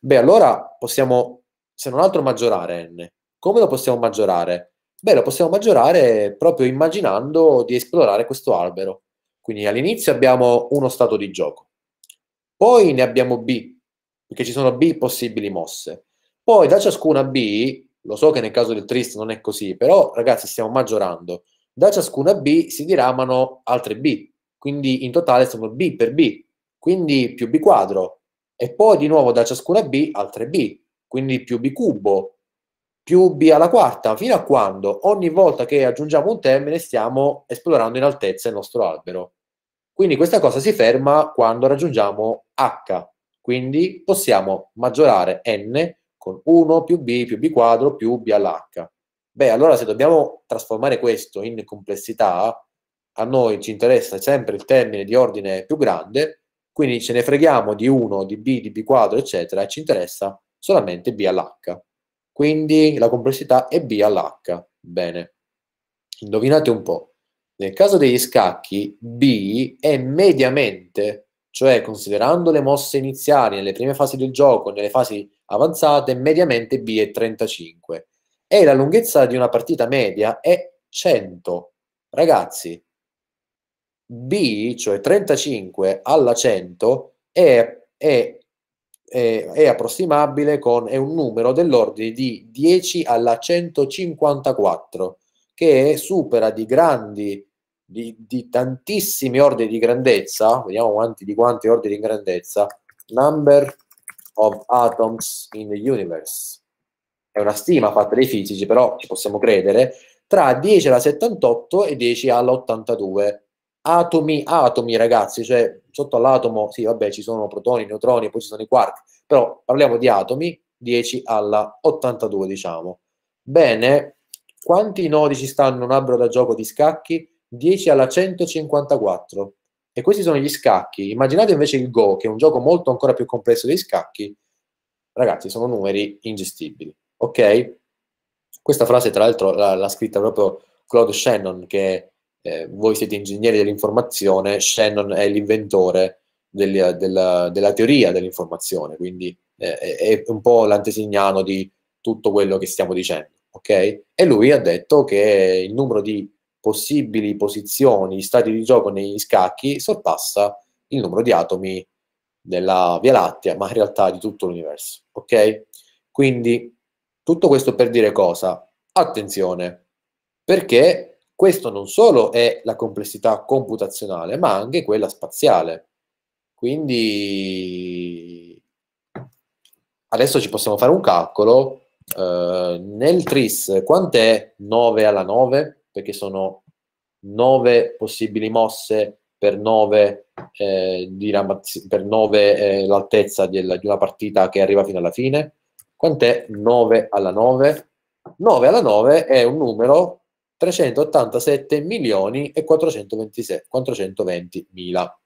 Beh, allora possiamo, se non altro, maggiorare n. Come lo possiamo maggiorare? Beh, lo possiamo maggiorare proprio immaginando di esplorare questo albero. Quindi all'inizio abbiamo uno stato di gioco, poi ne abbiamo B, perché ci sono B possibili mosse. Poi da ciascuna B, lo so che nel caso del Trist non è così, però ragazzi stiamo maggiorando, da ciascuna B si diramano altre B, quindi in totale sono B per B, quindi più B quadro, e poi di nuovo da ciascuna B altre B, quindi più B cubo, più B alla quarta, fino a quando ogni volta che aggiungiamo un termine stiamo esplorando in altezza il nostro albero. Quindi questa cosa si ferma quando raggiungiamo H, quindi possiamo maggiorare n con 1 più b più b quadro più b alla h. Beh, allora se dobbiamo trasformare questo in complessità, a noi ci interessa sempre il termine di ordine più grande, quindi ce ne freghiamo di 1, di b, di b quadro, eccetera, e ci interessa solamente b all'h. Quindi la complessità è b all'h. Bene. Indovinate un po'. Nel caso degli scacchi, b è mediamente, cioè considerando le mosse iniziali nelle prime fasi del gioco, nelle fasi avanzate, mediamente b è 35 e la lunghezza di una partita media è 100. Ragazzi, B, cioè 35 alla 100, è, è, è, è approssimabile con è un numero dell'ordine di 10 alla 154, che è, supera di grandi, di, di tantissimi ordini di grandezza, vediamo quanti, di quanti ordini di grandezza, number of atoms in the universe è una stima fatta dai fisici, però ci possiamo credere, tra 10 alla 78 e 10 alla 82. Atomi, atomi ragazzi, cioè sotto all'atomo, sì vabbè ci sono protoni, neutroni, poi ci sono i quark, però parliamo di atomi, 10 alla 82 diciamo. Bene, quanti nodi ci stanno in un albero da gioco di scacchi? 10 alla 154. E questi sono gli scacchi. Immaginate invece il Go, che è un gioco molto ancora più complesso dei scacchi. Ragazzi, sono numeri ingestibili. Ok? Questa frase, tra l'altro, l'ha, l'ha scritta proprio Claude Shannon, che eh, voi siete ingegneri dell'informazione, Shannon è l'inventore del, della, della, teoria dell'informazione, quindi eh, è un po' l'antesignano di tutto quello che stiamo dicendo. Ok? E lui ha detto che il numero di possibili posizioni, stati di gioco negli scacchi sorpassa il numero di atomi della Via Lattea, ma in realtà di tutto l'universo, ok? Quindi tutto questo per dire cosa? Attenzione, perché questo non solo è la complessità computazionale, ma anche quella spaziale. Quindi adesso ci possiamo fare un calcolo. Eh, nel tris quant'è 9 alla 9? Perché sono 9 possibili mosse per 9, eh, per 9 eh, l'altezza di, una partita che arriva fino alla fine. Quant'è 9 alla 9? 9 alla 9 è un numero 387 milioni e 420 mila.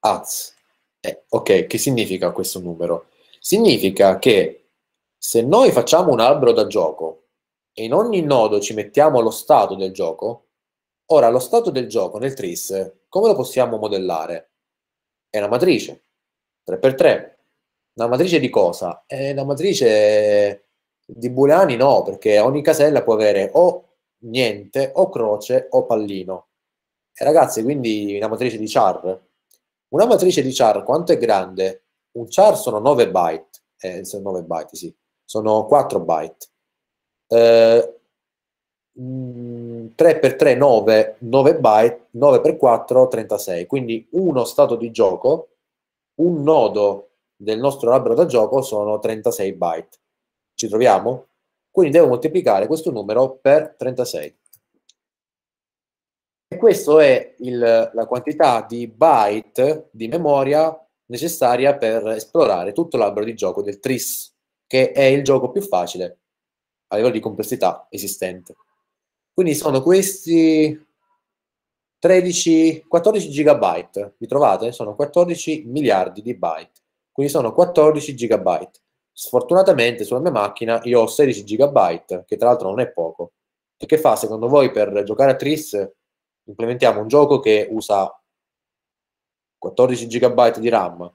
Az. Eh, ok, che significa questo numero? Significa che se noi facciamo un albero da gioco e in ogni nodo ci mettiamo lo stato del gioco, ora lo stato del gioco nel tris come lo possiamo modellare? È una matrice, 3x3. Una matrice di cosa? Eh, la matrice di Booleani no, perché ogni casella può avere o niente, o croce, o pallino. E eh, ragazzi, quindi una matrice di char? Una matrice di char quanto è grande? Un char sono 9 byte, eh, sono 9 byte, sì, sono 4 byte. Eh, 3x3 9, 9 byte, 9x4 36, quindi uno stato di gioco, un nodo del nostro albero da gioco sono 36 byte. Ci troviamo? Quindi devo moltiplicare questo numero per 36. E questa è il, la quantità di byte di memoria necessaria per esplorare tutto l'albero di gioco del TRIS, che è il gioco più facile a livello di complessità esistente. Quindi sono questi 13, 14 gigabyte, vi trovate? Sono 14 miliardi di byte. Quindi sono 14 GB. Sfortunatamente sulla mia macchina io ho 16 GB, che tra l'altro non è poco. E che fa, secondo voi, per giocare a Tris implementiamo un gioco che usa 14 GB di RAM?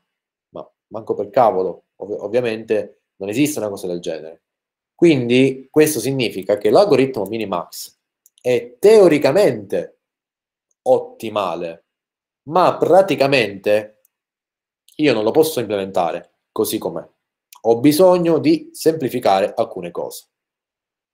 Ma manco per cavolo, ov- ovviamente non esiste una cosa del genere. Quindi questo significa che l'algoritmo Minimax è teoricamente ottimale, ma praticamente io non lo posso implementare così com'è. Ho bisogno di semplificare alcune cose.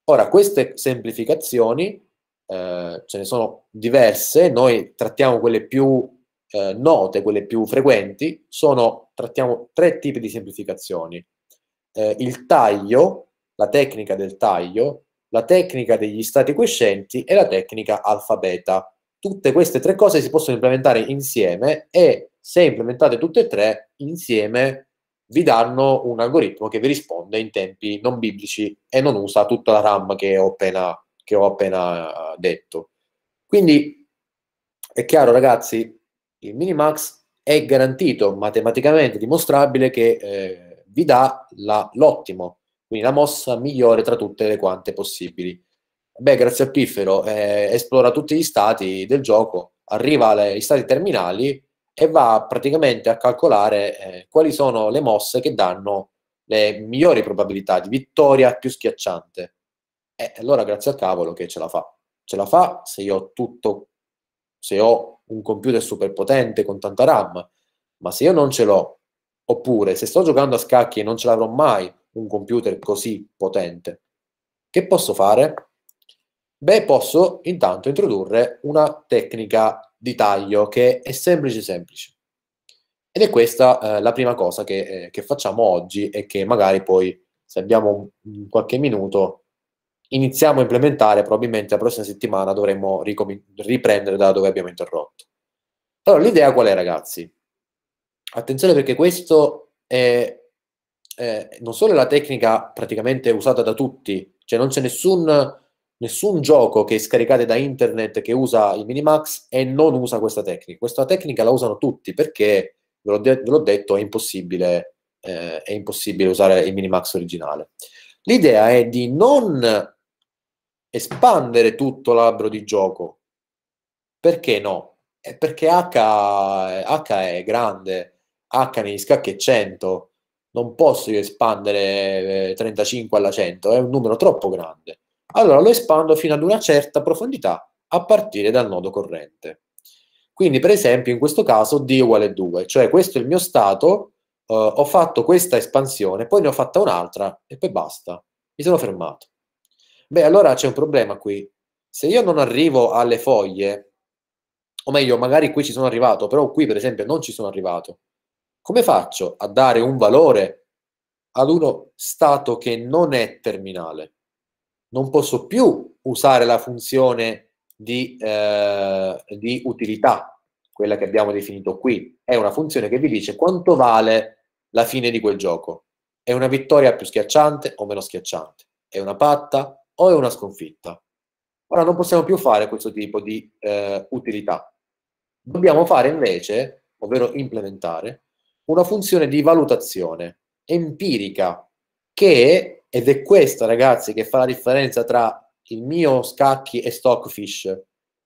Ora, queste semplificazioni eh, ce ne sono diverse, noi trattiamo quelle più eh, note, quelle più frequenti, sono, trattiamo tre tipi di semplificazioni. Eh, il taglio, la tecnica del taglio, la tecnica degli stati crescenti e la tecnica alfabeta. Tutte queste tre cose si possono implementare insieme e se implementate tutte e tre insieme, vi danno un algoritmo che vi risponde in tempi non biblici e non usa tutta la RAM che ho appena, che ho appena eh, detto. Quindi è chiaro, ragazzi, il Minimax è garantito, matematicamente dimostrabile, che eh, vi dà la, l'ottimo, quindi la mossa migliore tra tutte le quante possibili. Beh, grazie a Piffero, eh, esplora tutti gli stati del gioco, arriva agli stati terminali e va praticamente a calcolare eh, quali sono le mosse che danno le migliori probabilità di vittoria più schiacciante. E allora grazie al cavolo che ce la fa. Ce la fa se io ho tutto, se ho un computer super potente con tanta RAM, ma se io non ce l'ho, oppure se sto giocando a scacchi e non ce l'avrò mai un computer così potente, che posso fare? Beh, posso intanto introdurre una tecnica di taglio che è semplice semplice. Ed è questa eh, la prima cosa che, eh, che, facciamo oggi e che magari poi, se abbiamo un, qualche minuto, iniziamo a implementare, probabilmente la prossima settimana dovremo riprendere da dove abbiamo interrotto. Allora, l'idea qual è, ragazzi? Attenzione perché questo è, è non solo la tecnica praticamente usata da tutti, cioè non c'è nessun nessun gioco che scaricate da internet che usa il minimax e non usa questa tecnica. Questa tecnica la usano tutti perché, ve l'ho, de- ve l'ho detto, è impossibile, eh, è impossibile usare il minimax originale. L'idea è di non espandere tutto l'albero di gioco. Perché no? È perché H, H è grande, H negli scacchi è 100, non posso io espandere 35 eh, alla 100, è un numero troppo grande allora lo espando fino ad una certa profondità a partire dal nodo corrente. Quindi, per esempio, in questo caso D uguale 2, cioè questo è il mio stato, eh, ho fatto questa espansione, poi ne ho fatta un'altra e poi basta, mi sono fermato. Beh, allora c'è un problema qui. Se io non arrivo alle foglie, o meglio, magari qui ci sono arrivato, però qui per esempio non ci sono arrivato, come faccio a dare un valore ad uno stato che non è terminale? non posso più usare la funzione di, eh, di utilità, quella che abbiamo definito qui. È una funzione che vi dice quanto vale la fine di quel gioco. È una vittoria più schiacciante o meno schiacciante? È una patta o è una sconfitta? Ora non possiamo più fare questo tipo di eh, utilità. Dobbiamo fare invece, ovvero implementare, una funzione di valutazione empirica che ed è questo, ragazzi, che fa la differenza tra il mio scacchi e Stockfish.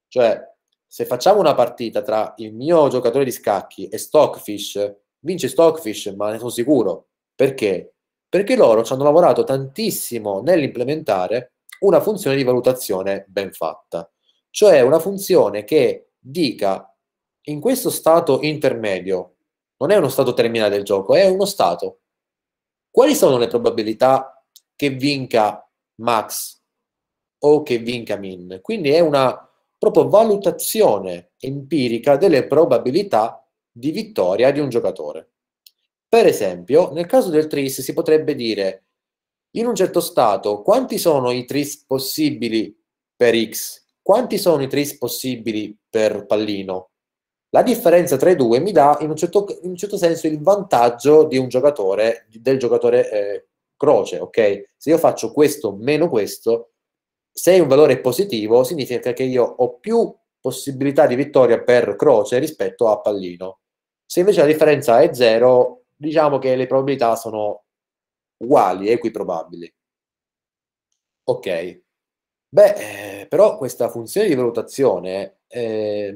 Cioè, se facciamo una partita tra il mio giocatore di scacchi e Stockfish, vince Stockfish, ma ne sono sicuro. Perché? Perché loro ci hanno lavorato tantissimo nell'implementare una funzione di valutazione ben fatta. Cioè una funzione che dica in questo stato intermedio, non è uno stato terminale del gioco, è uno stato. Quali sono le probabilità che vinca Max o che vinca Min. Quindi è una proprio valutazione empirica delle probabilità di vittoria di un giocatore. Per esempio, nel caso del tris si potrebbe dire in un certo stato quanti sono i tris possibili per x, quanti sono i tris possibili per pallino. La differenza tra i due mi dà in un certo, in un certo senso il vantaggio di un giocatore, del giocatore eh, croce, ok? Se io faccio questo meno questo, se è un valore positivo, significa che io ho più possibilità di vittoria per croce rispetto a pallino. Se invece la differenza è zero, diciamo che le probabilità sono uguali, equiprobabili. Ok. Beh, eh, però questa funzione di valutazione, eh,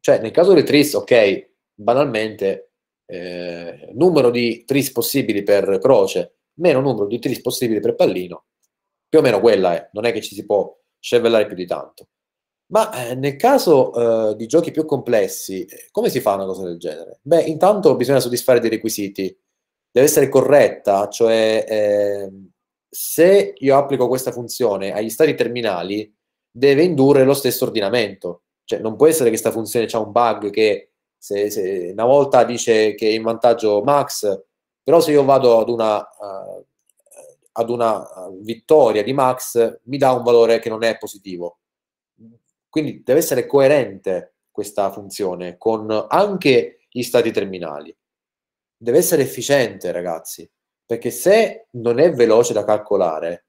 cioè nel caso del tris, ok, banalmente, eh, numero di tris possibili per croce, meno numero di utilizzi possibili per pallino, più o meno quella è, non è che ci si può scevellare più di tanto. Ma eh, nel caso eh, di giochi più complessi, eh, come si fa una cosa del genere? Beh, intanto bisogna soddisfare dei requisiti, deve essere corretta, cioè eh, se io applico questa funzione agli stati terminali, deve indurre lo stesso ordinamento, cioè non può essere che questa funzione ha un bug che se, se una volta dice che è in vantaggio Max, però se io vado ad una, uh, ad una eh, vittoria di Max, mi dà un valore che non è positivo. Quindi deve essere coerente questa funzione con anche gli stati terminali. Deve essere efficiente, ragazzi, perché se non è veloce da calcolare,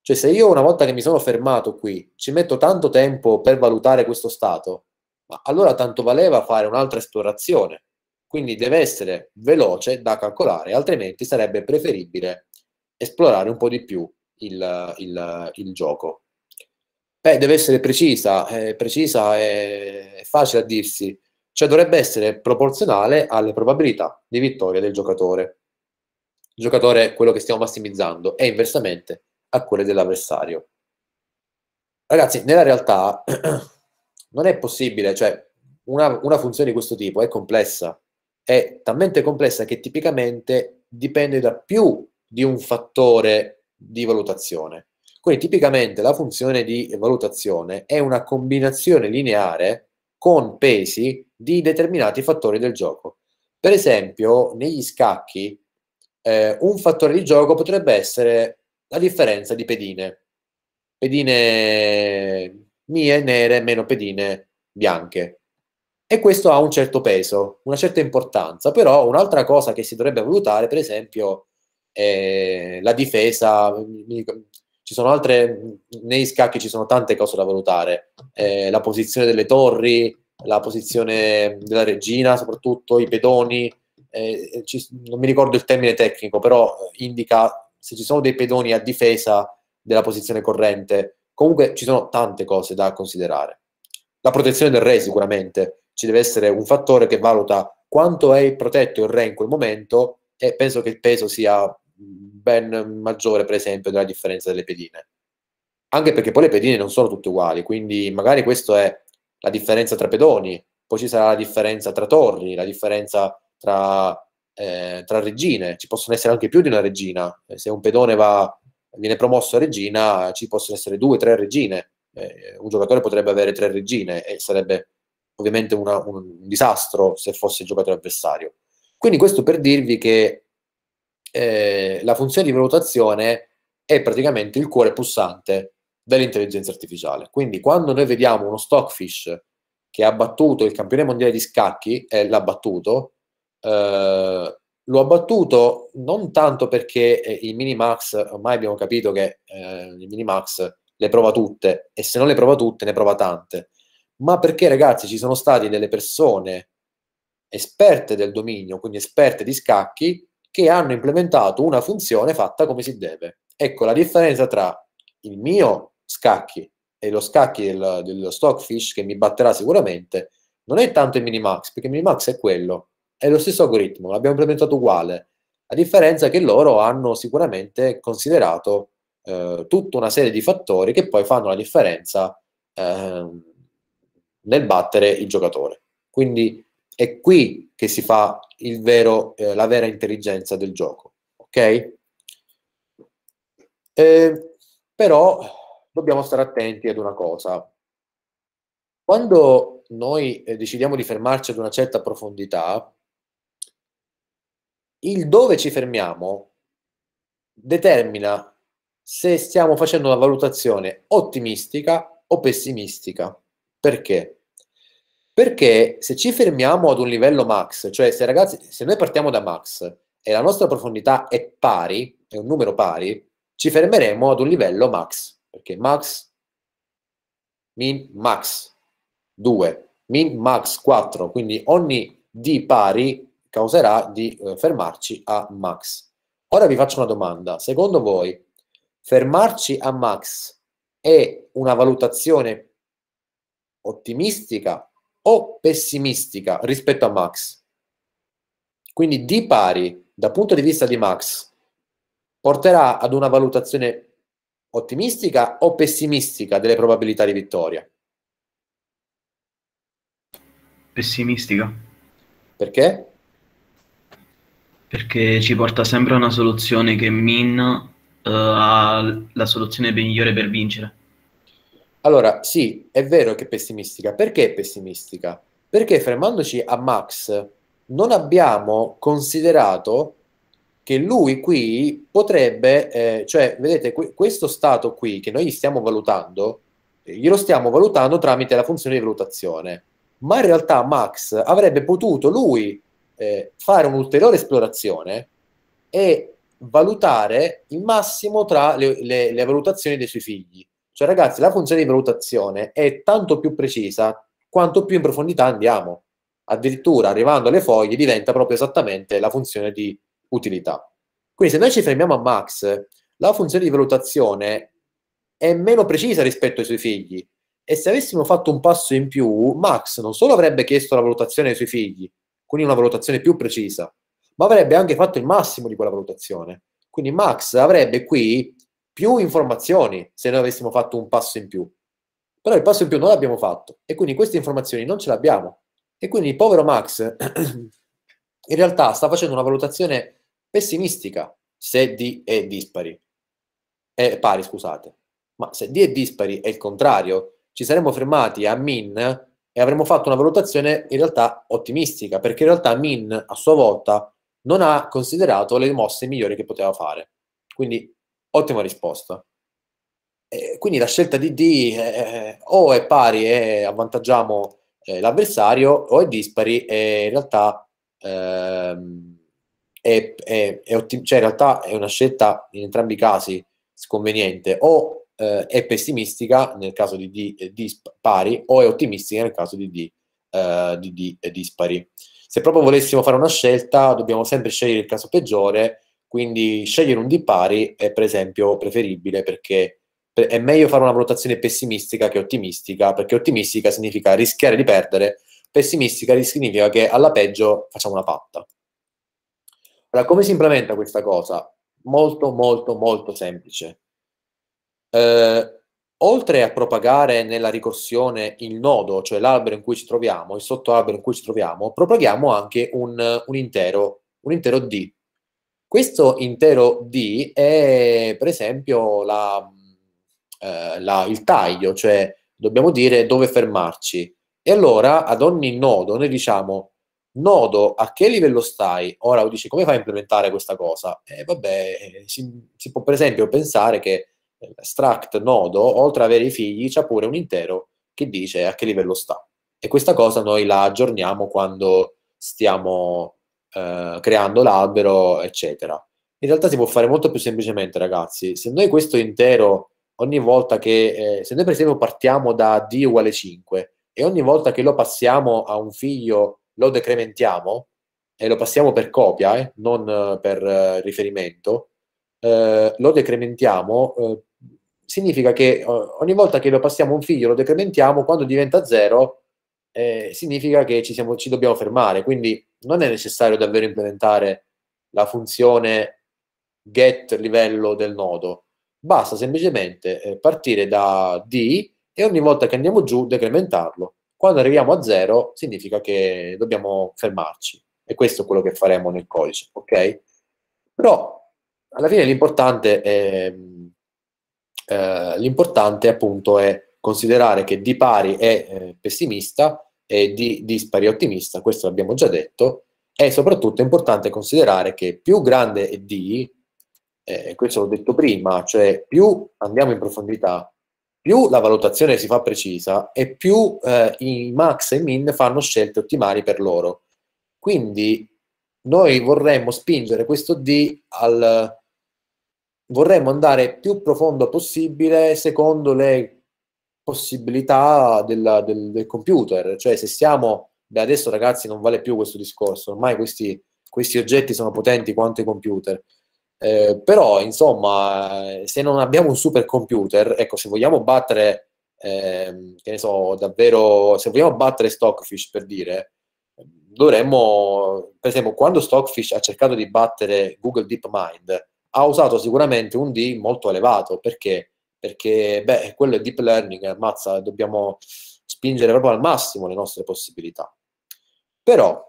cioè se io una volta che mi sono fermato qui ci metto tanto tempo per valutare questo stato, ma allora tanto valeva fare un'altra esplorazione quindi deve essere veloce da calcolare, altrimenti sarebbe preferibile esplorare un po' di più il, il, il gioco. Beh, deve essere precisa, eh, precisa è facile a dirsi, cioè dovrebbe essere proporzionale alle probabilità di vittoria del giocatore. Il giocatore è quello che stiamo massimizzando e inversamente a quelle dell'avversario. Ragazzi, nella realtà non è possibile, cioè una, una funzione di questo tipo è complessa, è talmente complessa che tipicamente dipende da più di un fattore di valutazione. Quindi tipicamente la funzione di valutazione è una combinazione lineare con pesi di determinati fattori del gioco. Per esempio, negli scacchi, eh, un fattore di gioco potrebbe essere la differenza di pedine. Pedine mie nere meno pedine bianche. E questo ha un certo peso, una certa importanza. Però un'altra cosa che si dovrebbe valutare, per esempio, è la difesa. Ci sono altre, nei scacchi ci sono tante cose da valutare. Eh, la posizione delle torri, la posizione della regina, soprattutto i pedoni. Eh, eh ci, non mi ricordo il termine tecnico, però eh, indica se ci sono dei pedoni a difesa della posizione corrente. Comunque ci sono tante cose da considerare. La protezione del re sicuramente, ci deve essere un fattore che valuta quanto è protetto il re in quel momento e penso che il peso sia ben maggiore, per esempio, della differenza delle pedine. Anche perché poi le pedine non sono tutte uguali, quindi magari questa è la differenza tra pedoni, poi ci sarà la differenza tra torri, la differenza tra, eh, tra regine, ci possono essere anche più di una regina, eh, se un pedone va, viene promosso a regina ci possono essere due, tre regine, eh, un giocatore potrebbe avere tre regine e sarebbe ovviamente una, un disastro se fosse il giocatore avversario. Quindi questo per dirvi che eh, la funzione di valutazione è praticamente il cuore pulsante dell'intelligenza artificiale. Quindi quando noi vediamo uno stockfish che ha battuto il campione mondiale di scacchi e eh, l'ha battuto, eh, lo ha battuto non tanto perché eh, il Minimax, ormai abbiamo capito che eh, i Minimax le prova tutte e se non le prova tutte ne prova tante ma perché ragazzi ci sono stati delle persone esperte del dominio, quindi esperte di scacchi, che hanno implementato una funzione fatta come si deve. Ecco la differenza tra il mio scacchi e lo scacchi del, dello Stockfish che mi batterà sicuramente, non è tanto il minimax, perché il minimax è quello, è lo stesso algoritmo, l'abbiamo implementato uguale. La differenza è che loro hanno sicuramente considerato eh, tutta una serie di fattori che poi fanno la differenza eh, nel battere il giocatore. Quindi è qui che si fa vero, eh, la vera intelligenza del gioco, ok? Eh, però dobbiamo stare attenti ad una cosa. Quando noi eh, decidiamo di fermarci ad una certa profondità, il dove ci fermiamo determina se stiamo facendo una valutazione ottimistica o pessimistica. Perché? Perché se ci fermiamo ad un livello max, cioè se ragazzi, se noi partiamo da max e la nostra profondità è pari, è un numero pari, ci fermeremo ad un livello max, perché max, min max 2, min max 4, quindi ogni di pari causerà di eh, fermarci a max. Ora vi faccio una domanda, secondo voi fermarci a max è una valutazione ottimistica o pessimistica rispetto a Max. Quindi di pari, dal punto di vista di Max, porterà ad una valutazione ottimistica o pessimistica delle probabilità di vittoria? Pessimistica. Perché? Perché ci porta sempre a una soluzione che Min uh, eh, ha la soluzione migliore per vincere. Allora, sì, è vero che è pessimistica. Perché è pessimistica? Perché fermandoci a Max, non abbiamo considerato che lui qui potrebbe, eh, cioè, vedete, que- questo stato qui che noi gli stiamo valutando, glielo stiamo valutando tramite la funzione di valutazione. Ma in realtà Max avrebbe potuto lui eh, fare un'ulteriore esplorazione e valutare il massimo tra le, le, le valutazioni dei suoi figli cioè, ragazzi, la funzione di valutazione è tanto più precisa quanto più in profondità andiamo. Addirittura, arrivando alle foglie, diventa proprio esattamente la funzione di utilità. Quindi, se noi ci fermiamo a Max, la funzione di valutazione è meno precisa rispetto ai suoi figli. E se avessimo fatto un passo in più, Max non solo avrebbe chiesto la valutazione ai suoi figli, quindi una valutazione più precisa, ma avrebbe anche fatto il massimo di quella valutazione. Quindi Max avrebbe qui più informazioni se noi avessimo fatto un passo in più. Però il passo in più non l'abbiamo fatto e quindi queste informazioni non ce le abbiamo. E quindi il povero Max in realtà sta facendo una valutazione pessimistica se D è dispari. È eh, pari, scusate. Ma se D è dispari è il contrario, ci saremmo fermati a min e avremmo fatto una valutazione in realtà ottimistica, perché in realtà min a sua volta non ha considerato le mosse migliori che poteva fare. Quindi Ottima risposta. Eh, quindi la scelta di D eh, o è pari e avvantaggiamo eh, l'avversario o è dispari e in realtà, ehm, è, è, è otti- cioè in realtà è una scelta in entrambi i casi sconveniente o eh, è pessimistica nel caso di D dispari o è ottimistica nel caso di D, eh, di D dispari. Se proprio volessimo fare una scelta dobbiamo sempre scegliere il caso peggiore quindi scegliere un di pari è per esempio preferibile perché è meglio fare una valutazione pessimistica che ottimistica, perché ottimistica significa rischiare di perdere, pessimistica significa che alla peggio facciamo una patta. Allora, come si implementa questa cosa? Molto, molto, molto semplice. Eh, oltre a propagare nella ricorsione il nodo, cioè l'albero in cui ci troviamo, il sottoalbero in cui ci troviamo, propaghiamo anche un, un intero, un intero D, questo intero D è per esempio la, eh, la, il taglio, cioè dobbiamo dire dove fermarci. E allora ad ogni nodo noi diciamo nodo a che livello stai? Ora dici come fai a implementare questa cosa? E eh, vabbè, eh, si, si, può per esempio pensare che eh, struct nodo, oltre ad avere i figli, c'ha pure un intero che dice a che livello sta. E questa cosa noi la aggiorniamo quando stiamo eh, creando l'albero, eccetera. In realtà si può fare molto più semplicemente, ragazzi. Se noi questo intero, ogni volta che, eh, se noi per esempio partiamo da d uguale 5 e ogni volta che lo passiamo a un figlio lo decrementiamo e lo passiamo per copia, eh, non eh, per eh, riferimento, lo decrementiamo significa che ogni volta che lo passiamo a un figlio lo decrementiamo, quando diventa 0 eh, significa che ci, siamo, ci dobbiamo fermare. Quindi non è necessario davvero implementare la funzione get livello del nodo. Basta semplicemente eh, partire da D e ogni volta che andiamo giù decrementarlo. Quando arriviamo a 0 significa che dobbiamo fermarci. E questo è quello che faremo nel codice, ok? Però alla fine l'importante è, ehm, eh, l'importante appunto è considerare che di pari è eh, pessimista e di dispari è ottimista, questo l'abbiamo già detto, e soprattutto è importante considerare che più grande è D, eh, questo l'ho detto prima, cioè più andiamo in profondità, più la valutazione si fa precisa e più eh, i max e min fanno scelte ottimali per loro. Quindi noi vorremmo spingere questo D al, vorremmo andare più profondo possibile secondo le possibilità della, del, del, computer. Cioè, se siamo... Beh, adesso ragazzi non vale più questo discorso, ormai questi, questi oggetti sono potenti quanto i computer. Eh, però, insomma, se non abbiamo un super computer, ecco, se vogliamo battere, eh, che ne so, davvero, se vogliamo battere Stockfish, per dire, dovremmo, per esempio, quando Stockfish ha cercato di battere Google DeepMind, ha usato sicuramente un D molto elevato, perché? perché beh, quello è deep learning, eh, ammazza, dobbiamo spingere proprio al massimo le nostre possibilità. Però,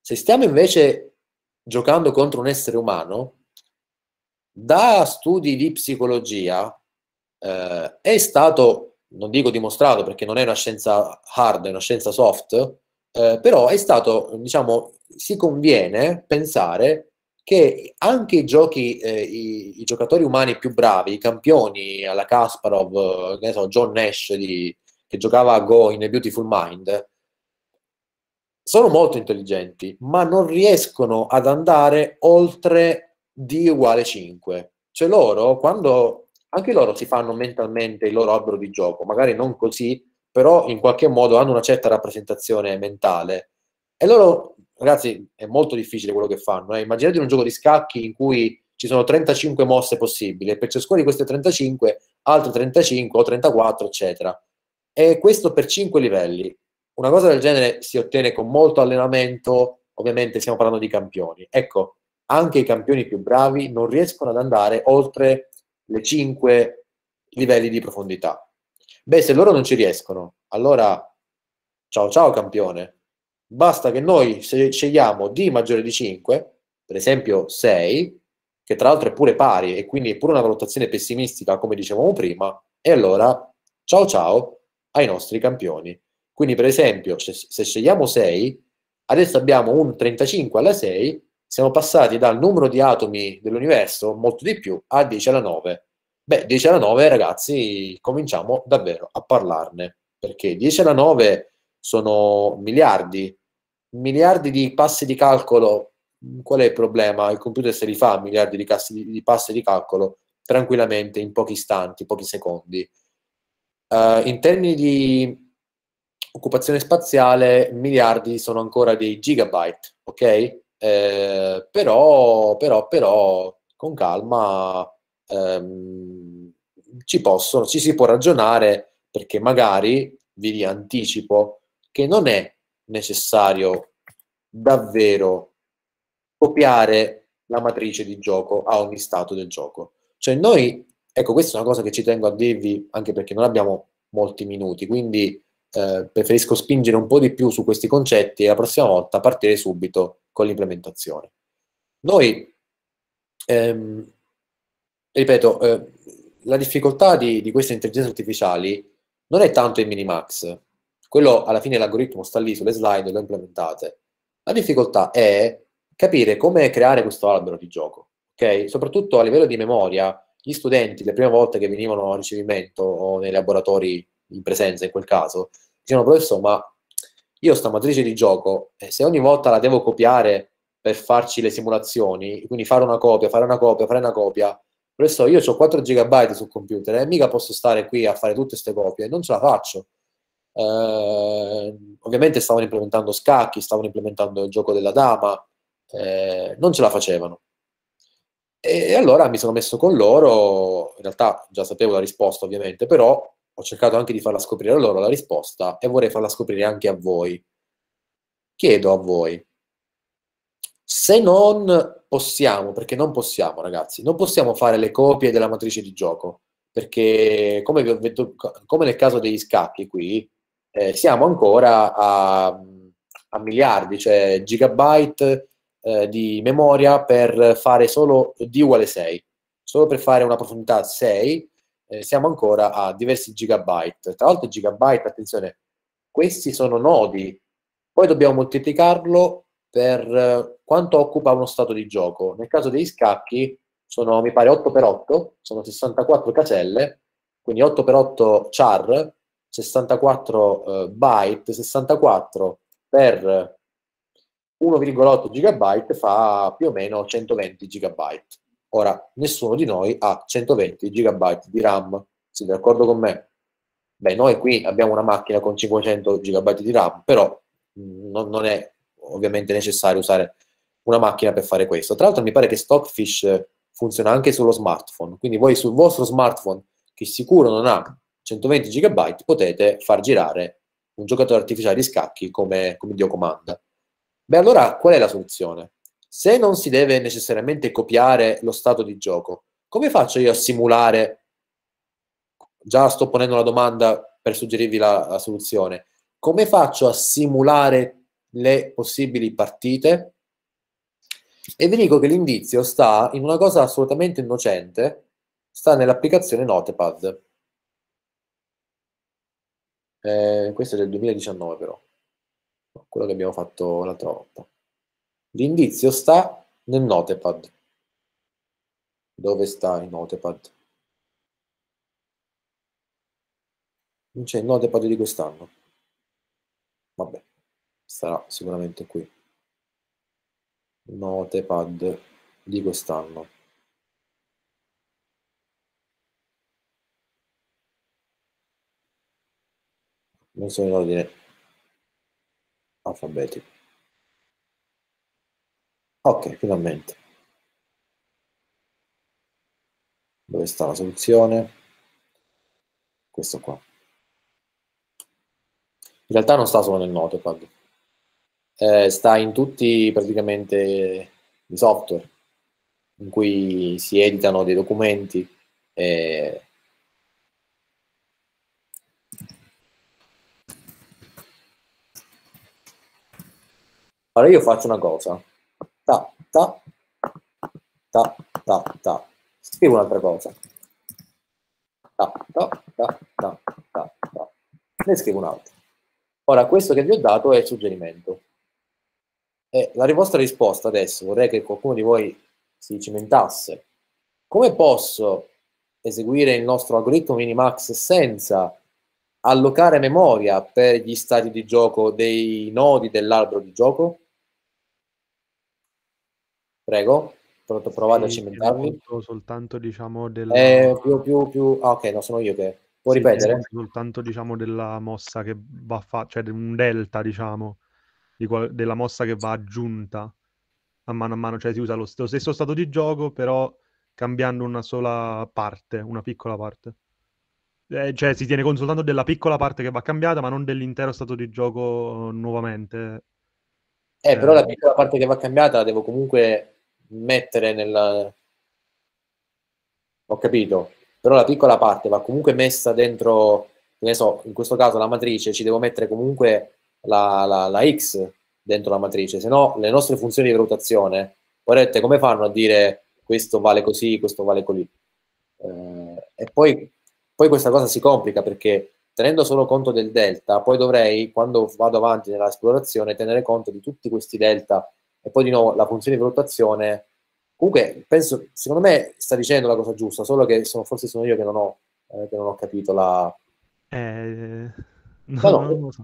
se stiamo invece giocando contro un essere umano, da studi di psicologia eh, è stato, non dico dimostrato perché non è una scienza hard, è una scienza soft, eh, però è stato, diciamo, si conviene pensare che anche i giochi, eh, i, i, giocatori umani più bravi, i campioni alla Kasparov, eh, ne so, John Nash di, che giocava a Go in a Beautiful Mind, sono molto intelligenti, ma non riescono ad andare oltre D uguale 5. Cioè loro, quando anche loro si fanno mentalmente il loro albero di gioco, magari non così, però in qualche modo hanno una certa rappresentazione mentale e loro ragazzi, è molto difficile quello che fanno. Eh. Immaginate un gioco di scacchi in cui ci sono 35 mosse possibili e per ciascuna di queste 35 altre 35 o 34, eccetera. E questo per 5 livelli. Una cosa del genere si ottiene con molto allenamento, ovviamente stiamo parlando di campioni. Ecco, anche i campioni più bravi non riescono ad andare oltre le 5 livelli di profondità. Beh, se loro non ci riescono, allora ciao ciao campione, basta che noi scegliamo D maggiore di 5, per esempio 6, che tra l'altro è pure pari e quindi è pure una valutazione pessimistica, come dicevamo prima, e allora ciao ciao ai nostri campioni. Quindi per esempio se scegliamo 6, adesso abbiamo un 35 alla 6, siamo passati dal numero di atomi dell'universo, molto di più, a 10 alla 9. Beh, 10 alla 9 ragazzi, cominciamo davvero a parlarne, perché 10 alla 9 sono miliardi miliardi di passi di calcolo, qual è il problema? Il computer se li fa miliardi di, cassi, di passi di calcolo tranquillamente in pochi istanti, pochi secondi. Uh, in termini di occupazione spaziale, miliardi sono ancora dei gigabyte, ok? Eh, però, però, però, con calma ehm, ci, possono, ci si può ragionare perché magari, vi anticipo, che non è necessario davvero copiare la matrice di gioco a ogni stato del gioco. Cioè noi, ecco, questa è una cosa che ci tengo a dirvi anche perché non abbiamo molti minuti, quindi eh, preferisco spingere un po' di più su questi concetti e la prossima volta partire subito con l'implementazione. Noi, ehm, ripeto, eh, la difficoltà di, di queste intelligenze artificiali non è tanto il minimax, quello alla fine l'algoritmo sta lì sulle slide, lo implementate. La difficoltà è capire come creare questo albero di gioco, ok? Soprattutto a livello di memoria, gli studenti, le prime volte che venivano a ricevimento o nei laboratori in presenza in quel caso, dicevano, professore, ma io sta matrice di gioco, e eh, se ogni volta la devo copiare per farci le simulazioni, quindi fare una copia, fare una copia, fare una copia, professore, io ho 4 GB sul computer e eh, mica posso stare qui a fare tutte queste copie, non ce la faccio. Eh, ovviamente stavano implementando scacchi, stavano implementando il gioco della dama, eh, non ce la facevano. E allora mi sono messo con loro, in realtà già sapevo la risposta ovviamente, però ho cercato anche di farla scoprire a loro la risposta e vorrei farla scoprire anche a voi. Chiedo a voi, se non possiamo, perché non possiamo ragazzi, non possiamo fare le copie della matrice di gioco, perché come vi ho detto, come nel caso degli scacchi qui, eh, siamo ancora a, a, miliardi, cioè gigabyte eh, di memoria per fare solo D uguale 6. Solo per fare una profondità 6 eh, siamo ancora a diversi gigabyte. Tra l'altro gigabyte, attenzione, questi sono nodi, poi dobbiamo moltiplicarlo per eh, quanto occupa uno stato di gioco. Nel caso degli scacchi sono, mi pare, 8x8, sono 64 caselle, quindi 8x8 char, 64 eh, byte, 64 per 1,8 gigabyte fa più o meno 120 gigabyte. Ora, nessuno di noi ha 120 gigabyte di RAM, siete d'accordo con me? Beh, noi qui abbiamo una macchina con 500 gigabyte di RAM, però mm, non, non è ovviamente necessario usare una macchina per fare questo. Tra l'altro mi pare che Stockfish funziona anche sullo smartphone, quindi voi sul vostro smartphone, che sicuro non ha 120 GB potete far girare un giocatore artificiale di scacchi come, come Dio comanda. Beh, allora qual è la soluzione? Se non si deve necessariamente copiare lo stato di gioco, come faccio io a simulare? Già sto ponendo la domanda per suggerirvi la, la soluzione. Come faccio a simulare le possibili partite? E vi dico che l'indizio sta in una cosa assolutamente innocente, sta nell'applicazione Notepad. Eh, questo è del 2019 però, quello che abbiamo fatto l'altra volta. L'indizio sta nel notepad. Dove sta il notepad? Non c'è il notepad di quest'anno. Vabbè, sarà sicuramente qui. Notepad di quest'anno. non sono in ordine alfabetico. Ok, finalmente. Dove sta la soluzione? Questo qua. In realtà non sta solo nel notepad, eh, sta in tutti praticamente i software in cui si editano dei documenti e Allora io faccio una cosa. Ta, ta, ta, ta, ta. Scrivo un'altra cosa. Ta, ta, ta, ta, ta, ta. Ne scrivo un'altra. Ora, questo che vi ho dato è il suggerimento. E la vostra risposta adesso, vorrei che qualcuno di voi si cimentasse. Come posso eseguire il nostro algoritmo Minimax senza allocare memoria per gli stati di gioco dei nodi dell'albero di gioco? Prego, pronto, provate sì, a cimentarvi. Soltanto diciamo del... Eh, più, più, più... Ah, ok, no, sono io che... Puoi sì, ripetere? Soltanto diciamo della mossa che va fatta, cioè un delta, diciamo, di qual- della mossa che va aggiunta a mano a mano, cioè si usa lo, st- lo stesso stato di gioco, però cambiando una sola parte, una piccola parte. Eh, cioè si tiene conto soltanto della piccola parte che va cambiata, ma non dell'intero stato di gioco nuovamente. Eh, però eh. la piccola parte che va cambiata la devo comunque mettere nella... Ho capito, però la piccola parte va comunque messa dentro, che ne so, in questo caso la matrice, ci devo mettere comunque la, la, la x dentro la matrice, se no le nostre funzioni di valutazione, guardate come fanno a dire questo vale così, questo vale così. Eh, e poi, poi questa cosa si complica perché tenendo solo conto del delta, poi dovrei, quando vado avanti nell'esplorazione, tenere conto di tutti questi delta e poi di nuovo la funzione di valutazione. Comunque, penso, secondo me sta dicendo la cosa giusta, solo che sono, forse sono io che non ho, eh, che non ho capito la... Eh, no, no, non lo so.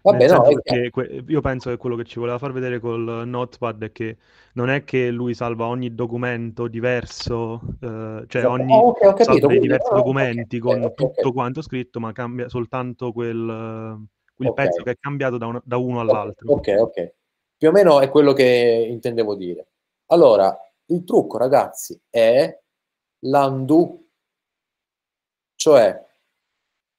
Vabbè, no, è... que- io penso che quello che ci voleva far vedere col Notepad è che non è che lui salva ogni documento diverso, eh, cioè ogni oh, okay, ho capito, quindi, diversi oh, documenti okay, con okay, tutto quanto scritto, ma cambia soltanto quel, quel pezzo che è cambiato da, un- da uno all'altro. Ok, ok. Più o meno è quello che intendevo dire. Allora, il trucco, ragazzi, è l'undo, cioè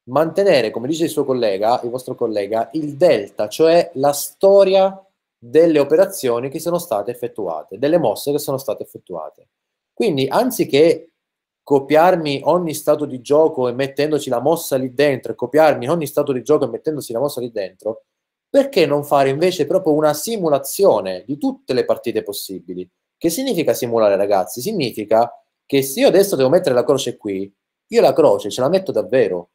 mantenere, come dice il suo collega, il vostro collega, il delta, cioè la storia delle operazioni che sono state effettuate, delle mosse che sono state effettuate. Quindi, anziché copiarmi ogni stato di gioco e mettendoci la mossa lì dentro, e copiarmi ogni stato di gioco e mettendosi la mossa lì dentro, perché non fare invece proprio una simulazione di tutte le partite possibili? Che significa simulare, ragazzi? Significa che se io adesso devo mettere la croce qui, io la croce ce la metto davvero,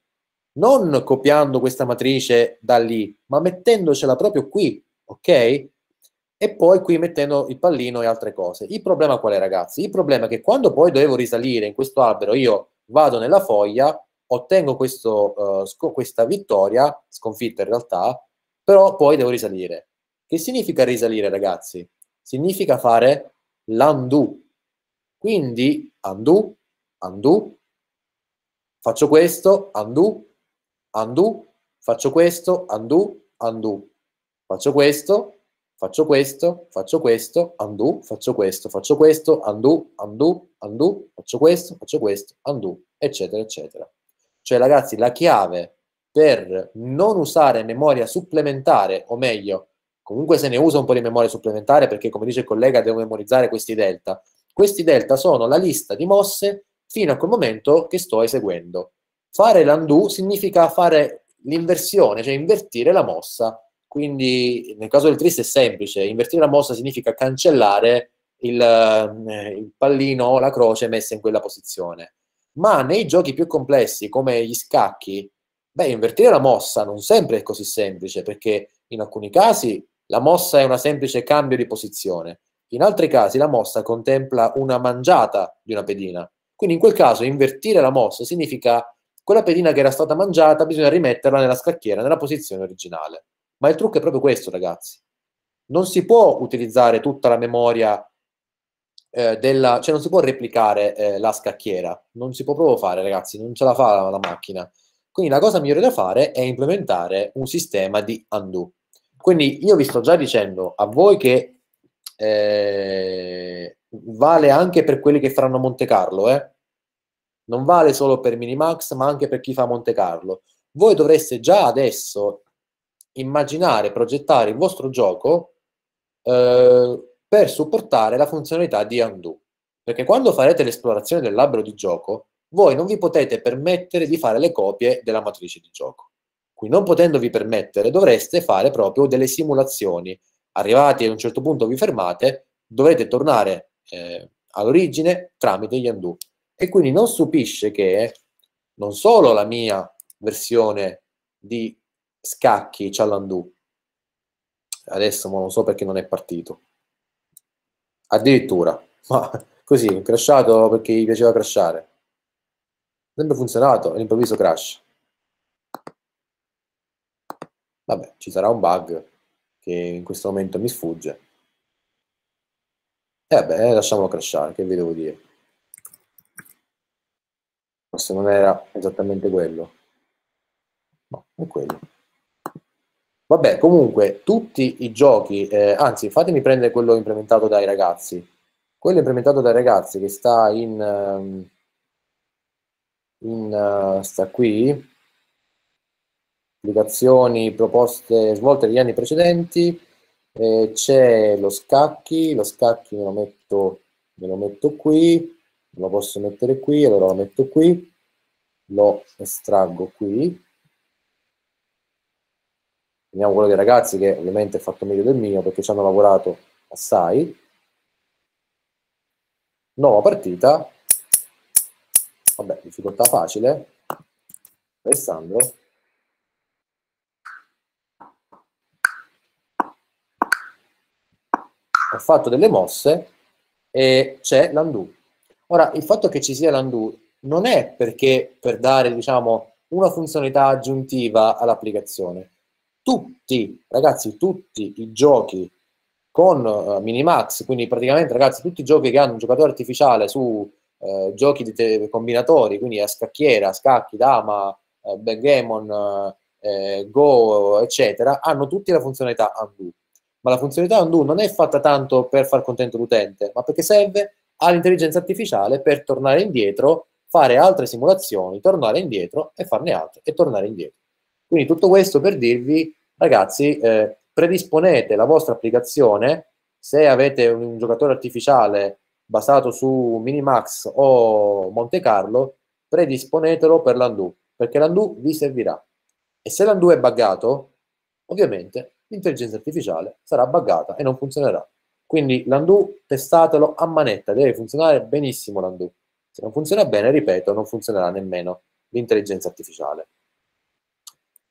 non copiando questa matrice da lì, ma mettendocela proprio qui, ok? E poi qui mettendo il pallino e altre cose. Il problema qual è, ragazzi? Il problema è che quando poi dovevo risalire in questo albero, io vado nella foglia, ottengo questo, uh, questa vittoria, sconfitta in realtà, però poi devo risalire. Che significa risalire, ragazzi? Significa fare l'undo. Quindi undo, undo, faccio questo, undo, undo, faccio questo, undo, undo, faccio questo, faccio questo, faccio questo, undo, faccio questo, faccio questo, undo, undo, undo, faccio questo, faccio questo, undo, eccetera, eccetera. Cioè, ragazzi, la chiave per non usare memoria supplementare, o meglio, comunque se ne usa un po' di memoria supplementare perché, come dice il collega, devo memorizzare questi delta. Questi delta sono la lista di mosse fino a quel momento che sto eseguendo. Fare l'undo significa fare l'inversione, cioè invertire la mossa. Quindi nel caso del trist è semplice, invertire la mossa significa cancellare il, eh, il pallino o la croce messa in quella posizione. Ma nei giochi più complessi, come gli scacchi, Beh, invertire la mossa non sempre è così semplice, perché in alcuni casi la mossa è una semplice cambio di posizione, in altri casi la mossa contempla una mangiata di una pedina. Quindi in quel caso invertire la mossa significa quella pedina che era stata mangiata bisogna rimetterla nella scacchiera, nella posizione originale. Ma il trucco è proprio questo, ragazzi. Non si può utilizzare tutta la memoria eh, della... cioè non si può replicare eh, la scacchiera. Non si può proprio fare, ragazzi, non ce la fa la, la macchina. Quindi la cosa migliore da fare è implementare un sistema di undo. Quindi io vi sto già dicendo a voi che eh, vale anche per quelli che faranno Monte Carlo, eh? non vale solo per Minimax, ma anche per chi fa Monte Carlo. Voi dovreste già adesso immaginare, progettare il vostro gioco eh, per supportare la funzionalità di undo. Perché quando farete l'esplorazione del labbro di gioco, voi non vi potete permettere di fare le copie della matrice di gioco. Qui non potendovi permettere dovreste fare proprio delle simulazioni. Arrivati a un certo punto vi fermate, dovrete tornare eh, all'origine tramite gli undo. E quindi non stupisce che non solo la mia versione di scacchi c'ha l'undo, adesso non so perché non è partito, addirittura, ma così, crashato perché gli piaceva crashare Sempre funzionato, all'improvviso crash. Vabbè, ci sarà un bug che in questo momento mi sfugge. E eh, vabbè, eh, lasciamolo crashare, che vi devo dire. Forse non era esattamente quello. No, è quello. Vabbè, comunque, tutti i giochi, eh, anzi, fatemi prendere quello implementato dai ragazzi. Quello implementato dai ragazzi che sta in... Um, in uh, sta qui, applicazioni proposte svolte negli anni precedenti, eh, c'è lo scacchi, lo scacchi me lo, metto, me lo metto qui, lo posso mettere qui, allora lo metto qui, lo estraggo qui, prendiamo quello dei ragazzi che ovviamente è fatto meglio del mio perché ci hanno lavorato assai, nuova partita, Vabbè, difficoltà facile. Alessandro. Ho fatto delle mosse e c'è l'andù. Ora, il fatto che ci sia l'andù non è perché per dare, diciamo, una funzionalità aggiuntiva all'applicazione. Tutti, ragazzi, tutti i giochi con uh, Minimax, quindi praticamente, ragazzi, tutti i giochi che hanno un giocatore artificiale su eh, giochi di combinatori, quindi a scacchiera, scacchi, dama, eh, backgammon, eh, go, eccetera, hanno tutti la funzionalità undo. Ma la funzionalità undo non è fatta tanto per far contento l'utente, ma perché serve all'intelligenza artificiale per tornare indietro, fare altre simulazioni, tornare indietro e farne altre e tornare indietro. Quindi tutto questo per dirvi, ragazzi, eh, predisponete la vostra applicazione, se avete un giocatore artificiale basato su Minimax o Monte Carlo, predisponetelo per l'Andu, perché l'Andu vi servirà. E se l'Andu è buggato, ovviamente l'intelligenza artificiale sarà buggata e non funzionerà. Quindi l'Andu testatelo a manetta, deve funzionare benissimo l'Andu. Se non funziona bene, ripeto, non funzionerà nemmeno l'intelligenza artificiale.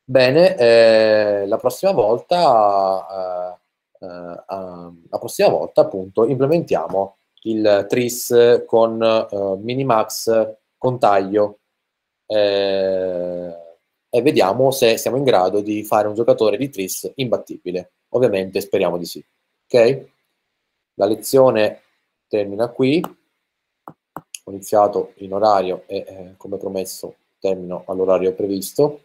Bene, eh, la prossima volta, eh, eh, la prossima volta appunto implementiamo il tris con eh, minimax contaglio eh, e vediamo se siamo in grado di fare un giocatore di tris imbattibile. Ovviamente speriamo di sì. Ok? La lezione termina qui. Ho iniziato in orario e eh, come promesso termino all'orario previsto.